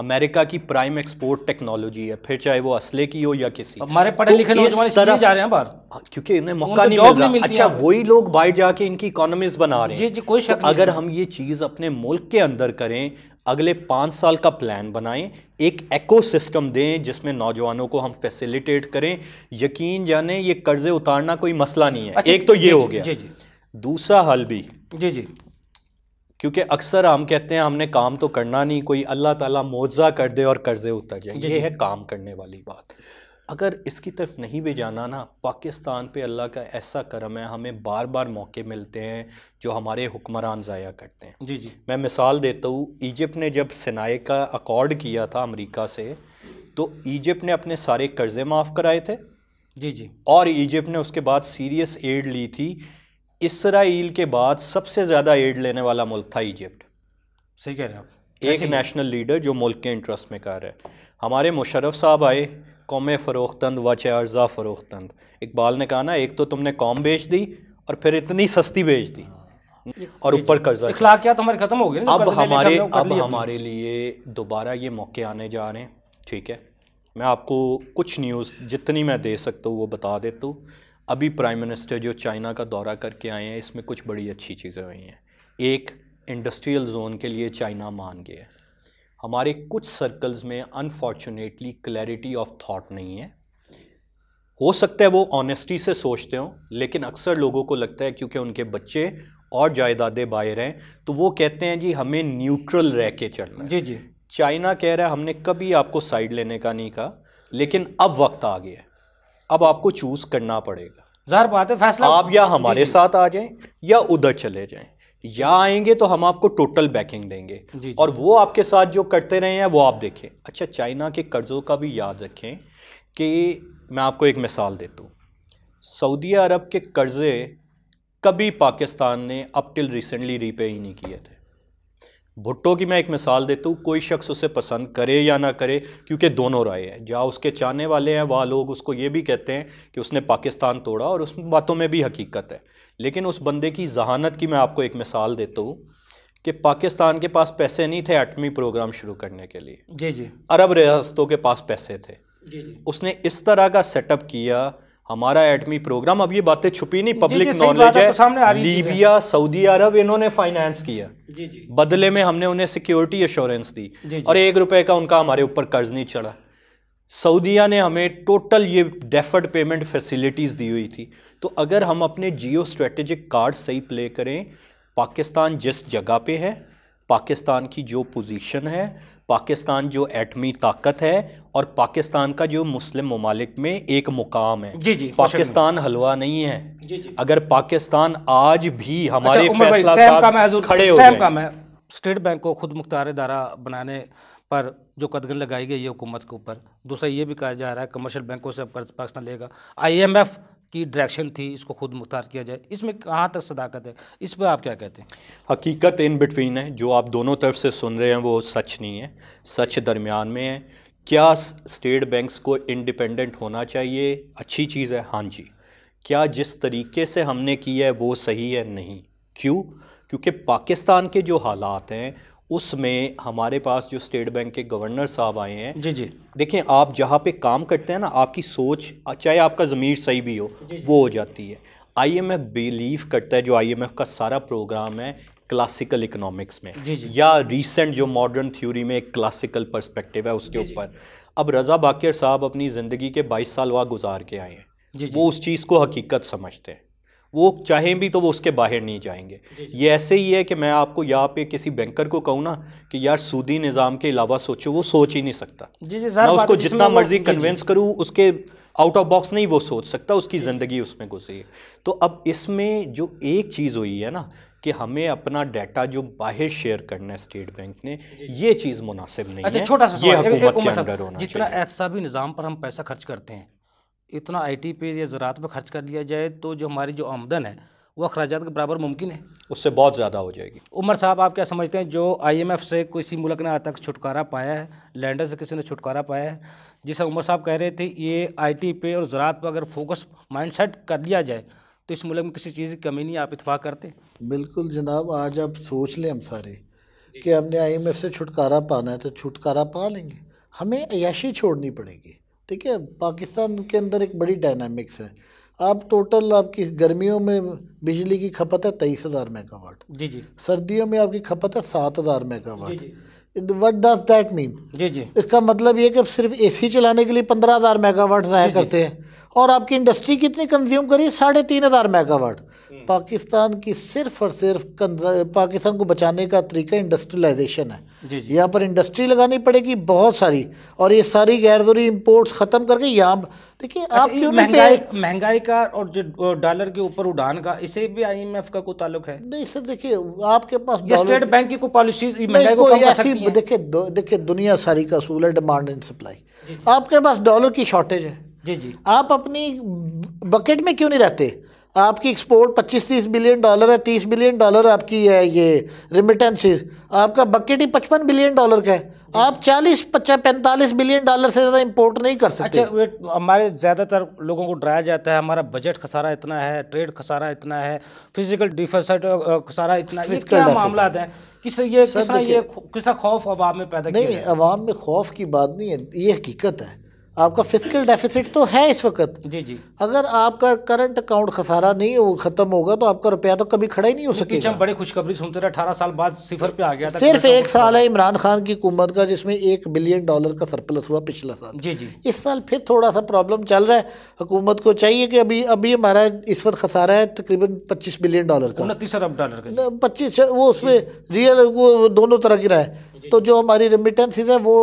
अमेरिका की प्राइम एक्सपोर्ट टेक्नोलॉजी है फिर चाहे वो असले की हो या किसी हमारे पढ़े तो लिखे तो नौजवान तरफ जा रहे हैं बाहर हाँ, क्योंकि इन्हें मौका नहीं मिल रहा अच्छा वही लोग बाहर जाके इनकी इकोनॉमीज बना रहे हैं जी जी कोई तो शक तो नहीं अगर हम ये चीज़ अपने मुल्क के अंदर करें अगले पाँच साल का प्लान बनाएं एक एकोसिस्टम दें जिसमें नौजवानों को हम फैसिलिटेट करें यकीन जाने ये कर्जे उतारना कोई मसला नहीं है अच्छा, एक तो ये हो गया जी जी दूसरा हल भी जी जी क्योंकि अक्सर हम कहते हैं हमने काम तो करना नहीं कोई अल्लाह ताला मुआवजा कर दे और कर्जे उतर जाए ये है काम करने वाली बात अगर इसकी तरफ नहीं भी जाना ना पाकिस्तान पे अल्लाह का ऐसा करम है हमें बार बार मौके मिलते हैं जो हमारे हुक्मरान ज़ाया करते हैं जी जी मैं मिसाल देता हूँ ईजिप्ट ने जब सिनाए का अकॉर्ड किया था अमेरिका से तो ईजिप्ट ने अपने सारे कर्ज़े माफ़ कराए थे जी जी और ईजिप्ट ने उसके बाद सीरियस एड ली थी इसराइल के बाद सबसे ज़्यादा एड लेने वाला मुल्क था ईजिप्ट सही कह रहे हैं आप एक नेशनल लीडर जो मुल्क के इंटरेस्ट में कर रहा है हमारे मुशरफ साहब आए कौम फ़रोख्तंद व अर्ज़ा फ़रोख्तंद इकबाल ने कहा ना एक तो तुमने कौम बेच दी और फिर इतनी सस्ती बेच दी और ऊपर कर्जा क्या तुम्हारे ख़त्म हो गए अब हमारे अब हमारे लिए दोबारा ये मौके आने जा रहे हैं ठीक है मैं आपको कुछ न्यूज़ जितनी मैं दे सकता हूँ वो बता देता हूँ अभी प्राइम मिनिस्टर जो चाइना का दौरा करके आए हैं इसमें कुछ बड़ी अच्छी चीज़ें हुई हैं एक इंडस्ट्रियल जोन के लिए चाइना मान गया है हमारे कुछ सर्कल्स में अनफॉर्चुनेटली क्लैरिटी ऑफ थॉट नहीं है हो सकता है वो ऑनेस्टी से सोचते हो लेकिन अक्सर लोगों को लगता है क्योंकि उनके बच्चे और जायदादें बाहर हैं तो वो कहते हैं जी हमें न्यूट्रल रह के चलना जी जी चाइना कह रहा है हमने कभी आपको साइड लेने का नहीं कहा लेकिन अब वक्त आ गया अब आपको चूज़ करना पड़ेगा ज़हर बात है फैसला आप या हमारे जी जी। साथ आ जाएं या उधर चले जाएं या आएंगे तो हम आपको टोटल बैकिंग देंगे जी, जी, और वो आपके साथ जो करते रहे हैं वो आप देखें अच्छा चाइना के कर्ज़ों का भी याद रखें कि मैं आपको एक मिसाल देता हूँ सऊदी अरब के कर्ज़े कभी पाकिस्तान ने अप टिल रिसेंटली रीपे ही नहीं किए थे भुट्टो की मैं एक मिसाल देता हूँ कोई शख्स उसे पसंद करे या ना करे क्योंकि दोनों राय है जहाँ उसके चाहने वाले हैं वह लोग उसको ये भी कहते हैं कि उसने पाकिस्तान तोड़ा और उस बातों में भी हकीकत है लेकिन उस बंदे की जहानत की मैं आपको एक मिसाल देता हूँ कि पाकिस्तान के पास पैसे नहीं थे एटमी प्रोग्राम शुरू करने के लिए जी जी अरब रियासतों के पास पैसे थे जी जी उसने इस तरह का सेटअप किया हमारा एटमी प्रोग्राम अब ये बातें छुपी नहीं पब्लिक नॉलेज तो है तो लीबिया सऊदी अरब इन्होंने फाइनेंस किया जी जी बदले में हमने उन्हें सिक्योरिटी एश्योरेंस दी और एक रुपए का उनका हमारे ऊपर कर्ज नहीं चढ़ा सऊदीया ने हमें टोटल ये डेफर्ड पेमेंट फैसिलिटीज़ दी हुई थी तो अगर हम अपने जियो स्ट्रेटेजिक कार्ड सही प्ले करें पाकिस्तान जिस जगह पे है पाकिस्तान की जो पोजीशन है पाकिस्तान जो एटमी ताकत है और पाकिस्तान का जो मुस्लिम ममालिक में एक मुकाम है जी जी पाकिस्तान हलवा नहीं है जी जी अगर पाकिस्तान आज भी हमारे अच्छा, फैसला खड़े हो स्टेट बैंक को खुद मुख्तार इदारा बनाने पर जो कदगन लगाई गई है हुकूमत के ऊपर दूसरा ये भी कहा जा रहा है कमर्शियल बैंकों से अब कर्ज पाकिस्तान लेगा आईएमएफ की डायरेक्शन थी इसको खुद मुख्तार किया जाए इसमें कहाँ तक सदाकत है इस पर आप क्या कहते हैं हकीकत इन बिटवीन है जो आप दोनों तरफ से सुन रहे हैं वो सच नहीं है सच दरमियान में है क्या स्टेट बैंक्स को इंडिपेंडेंट होना चाहिए अच्छी चीज़ है हाँ जी क्या जिस तरीके से हमने की है वो सही है नहीं क्यों क्योंकि पाकिस्तान के जो हालात हैं उसमें हमारे पास जो स्टेट बैंक के गवर्नर साहब आए हैं जी जी देखिए आप जहाँ पे काम करते हैं ना आपकी सोच चाहे आपका ज़मीर सही भी हो जी जी। वो हो जाती है आईएमएफ बिलीव करता है जो आईएमएफ का सारा प्रोग्राम है क्लासिकल इकोनॉमिक्स में जी जी। या रीसेंट जो मॉडर्न थ्योरी में एक क्लासिकल पर्सपेक्टिव है उसके ऊपर अब रज़ा बाकर साहब अपनी ज़िंदगी के बाईस साल वहाँ गुजार के आए हैं वो उस चीज़ को हकीकत समझते हैं वो चाहें भी तो वो उसके बाहर नहीं जाएंगे ये ऐसे ही है कि मैं आपको यहाँ पे किसी बैंकर को कहूँ ना कि यार सूदी निज़ाम के अलावा सोचो वो सोच ही नहीं सकता जी जी सर मैं उसको जितना मर्जी कन्वेंस करूँ उसके आउट ऑफ बॉक्स नहीं वो सोच सकता उसकी ज़िंदगी उसमें गुजरी है तो अब इसमें जो एक चीज़ हुई है ना कि हमें अपना डाटा जो बाहर शेयर करना है स्टेट बैंक ने ये चीज़ मुनासिब नहीं अच्छा, छोटा सा ये एक, एक, एक जितना ऐसा भी निज़ाम पर हम पैसा खर्च करते हैं इतना आईटी पे या ज़रात पर खर्च कर लिया जाए तो जो हमारी जो आमदन है वो अखराज के बराबर मुमकिन है उससे बहुत ज़्यादा हो जाएगी उमर साहब आप क्या समझते हैं जो आईएमएफ से किसी मुल्क ने आज तक छुटकारा पाया है लैंडर से किसी ने छुटकारा पाया है जिसे उमर साहब कह रहे थे ये टी पे और ज़रात पर अगर फोकस माइंडसेट कर लिया जाए तो इस मुल्क में किसी चीज़ की कमी नहीं आप इतफाक़ करते बिल्कुल जनाब आज आप सोच लें हम सारे कि हमने आईएमएफ से छुटकारा पाना है तो छुटकारा पा लेंगे हमें अयाशी छोड़नी पड़ेगी ठीक है पाकिस्तान के अंदर एक बड़ी डायनामिक्स है आप टोटल आपकी गर्मियों में बिजली की खपत है तेईस हज़ार मेगावाट जी जी सर्दियों में आपकी खपत है सात हज़ार megawatt what does that mean जी जी इसका मतलब ये कि सिर्फ एसी चलाने के लिए पंद्रह हज़ार मेगावाट ज़ाया करते हैं और आपकी इंडस्ट्री कितनी कंज्यूम करी साढ़े तीन हज़ार मेगावाट हम्म। पाकिस्तान की सिर्फ और सिर्फ पाकिस्तान को बचाने का तरीका इंडस्ट्रियलाइजेशन है यहाँ पर इंडस्ट्री लगानी पड़ेगी बहुत सारी और ये सारी गैर जरूरी इम्पोर्ट्स ख़त्म करके यहाँ देखिए अच्छा, आप क्यों महंगाई महंगाई का और जो डॉलर के ऊपर उड़ान का इसे भी आईएमएफ का कोई ताल्लुक है नहीं सर देखिए आपके पास स्टेट बैंक की कोई पॉलिसी ऐसी देखिए देखिए दुनिया सारी का असूल है डिमांड एंड सप्लाई आपके पास डॉलर की शॉर्टेज है जी जी आप अपनी बकेट में क्यों नहीं रहते आपकी एक्सपोर्ट 25-30 बिलियन डॉलर है 30 बिलियन डॉलर आपकी है ये रिमिटेंसेस आपका बकेट ही 55 बिलियन डॉलर का है आप 40 पचास पैंतालीस बिलियन डॉलर से ज़्यादा इंपोर्ट नहीं कर सकते अच्छा हमारे ज़्यादातर लोगों को डराया जाता है हमारा बजट खसारा इतना है ट्रेड खसारा इतना है फिजिकल डिफेंसट खसारा इतना है क्या मामला है किस ये किस ये किसका खौफ अवाम में पैदा नहीं अवाम में खौफ की बात नहीं है ये हकीकत है आपका फिजिकल डेफिसिट तो है इस वक्त जी जी अगर आपका करंट अकाउंट खसारा नहीं हो खत्म होगा तो आपका रुपया तो कभी खड़ा ही नहीं हो सकेगा हम बड़े खुशखबरी सुनते रहे अठारह साल बाद सिफर पे आ गया था सिर्फ तो एक साल है इमरान खान की हुकूमत का जिसमें एक बिलियन डॉलर का सरप्लस हुआ पिछला साल जी जी इस साल फिर थोड़ा सा प्रॉब्लम चल रहा है हुकूमत को चाहिए कि अभी अभी हमारा इस वक्त खसारा है तकरीबन पच्चीस बिलियन डॉलर का उनतीस अरब डॉलर का पच्चीस वो उसमें रियल वो दोनों तरह की रहा है तो जो हमारी रेमिटेंसीज है वो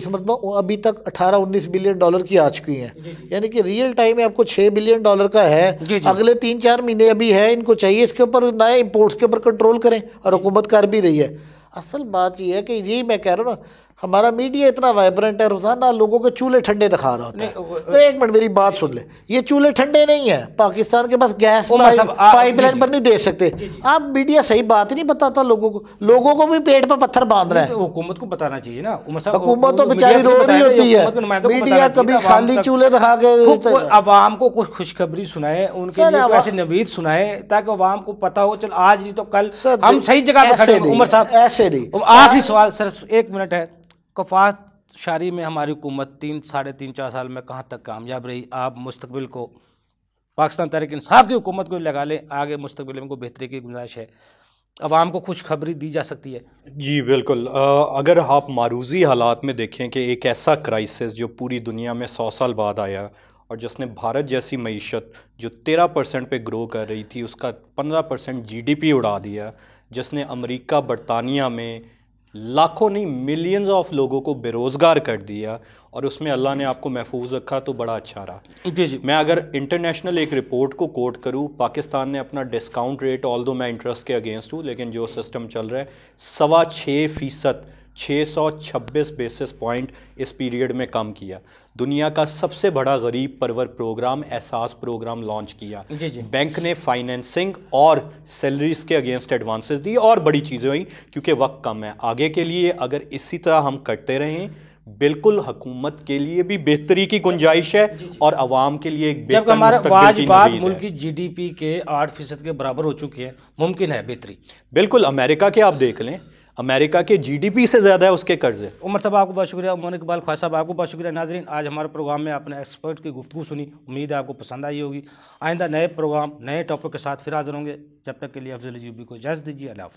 इस मतलब अभी तक 18-19 बिलियन डॉलर की आ चुकी हैं यानी कि रियल टाइम में आपको 6 बिलियन डॉलर का है जी जी। अगले तीन चार महीने अभी है इनको चाहिए इसके ऊपर नए इम्पोर्ट्स के ऊपर कंट्रोल करें और हुकूमत कर भी रही है असल बात यह है कि यही मैं कह रहा हूँ ना हमारा मीडिया इतना वाइब्रेंट है रोज़ाना लोगों के चूल्हे ठंडे दिखा रहा होता है तो एक मिनट मेरी बात सुन ले ये चूल्हे ठंडे नहीं है पाकिस्तान के पास गैस पाइपलाइन पर नहीं दे सकते आप मीडिया सही बात नहीं बताता लोगों को लोगों को भी पेट पर पत्थर बांध रहा है हुकूमत को बताना चाहिए ना हुकूमत तो बेचारी रो रही होती है तो मीडिया कभी खाली चूल्हे दिखा के आवाम को कुछ खुशखबरी सुनाए उनके लिए ऐसे नवीद सुनाए ताकि आवाम को पता हो चल आज नहीं तो कल हम सही जगह ऐसे नहीं आखिरी सवाल सर एक मिनट है कफात शारी में हमारी हुकूमत तीन साढ़े तीन चार साल में कहाँ तक कामयाब रही आप मुस्तबिल को पाकिस्तान तहरीक इंसाफ की हुकूमत को लगा लें आगे मुस्तबिल को बेहतरी की गुंजाइश है आवाम को खुशखबरी दी जा सकती है जी बिल्कुल आ, अगर आप मारूजी हालात में देखें कि एक ऐसा क्राइसिस जो पूरी दुनिया में सौ साल बाद आया और जिसने भारत जैसी मीशत जो तेरह परसेंट पर ग्रो कर रही थी उसका पंद्रह परसेंट जी उड़ा दिया जिसने अमरीका बरतानिया में लाखों नहीं मिलियंस ऑफ लोगों को बेरोज़गार कर दिया और उसमें अल्लाह ने आपको महफूज रखा तो बड़ा अच्छा रहा जी जी मैं अगर इंटरनेशनल एक रिपोर्ट को कोट करूँ पाकिस्तान ने अपना डिस्काउंट रेट ऑल दो मैं इंटरेस्ट के अगेंस्ट हूँ लेकिन जो सिस्टम चल रहा है सवा छः फ़ीसद 626 बेसिस पॉइंट इस पीरियड में कम किया दुनिया का सबसे बड़ा गरीब परवर प्रोग्राम एहसास प्रोग्राम लॉन्च किया जी जी बैंक ने फाइनेंसिंग और सैलरीज के अगेंस्ट एडवांसेस दी और बड़ी चीज़ें हुई क्योंकि वक्त कम है आगे के लिए अगर इसी तरह हम करते रहें बिल्कुल हकूमत के लिए भी बेहतरी की गुंजाइश है जी जी। और आवाम के लिए एक जब हमारा बात मुल्क की जीडीपी के आठ फीसद के बराबर हो चुकी है मुमकिन है बेहतरी बिल्कुल अमेरिका के आप देख लें अमेरिका के जीडीपी से ज़्यादा है उसके कर्जे उमर साहब आपको बहुत शुक्रिया उमर इकबाल ख्वाह साहब आपको बहुत शुक्रिया नाजरीन आज हमारे प्रोग्राम में आपने एक्सपर्ट की गुफ्तु सुनी उम्मीद है आपको पसंद आई होगी आइंदा नए प्रोग्राम नए टॉपिक के साथ फिर हाजिर होंगे जब तक के लिए अफजल यूबी को इजाज़त दीजिए अल्लाह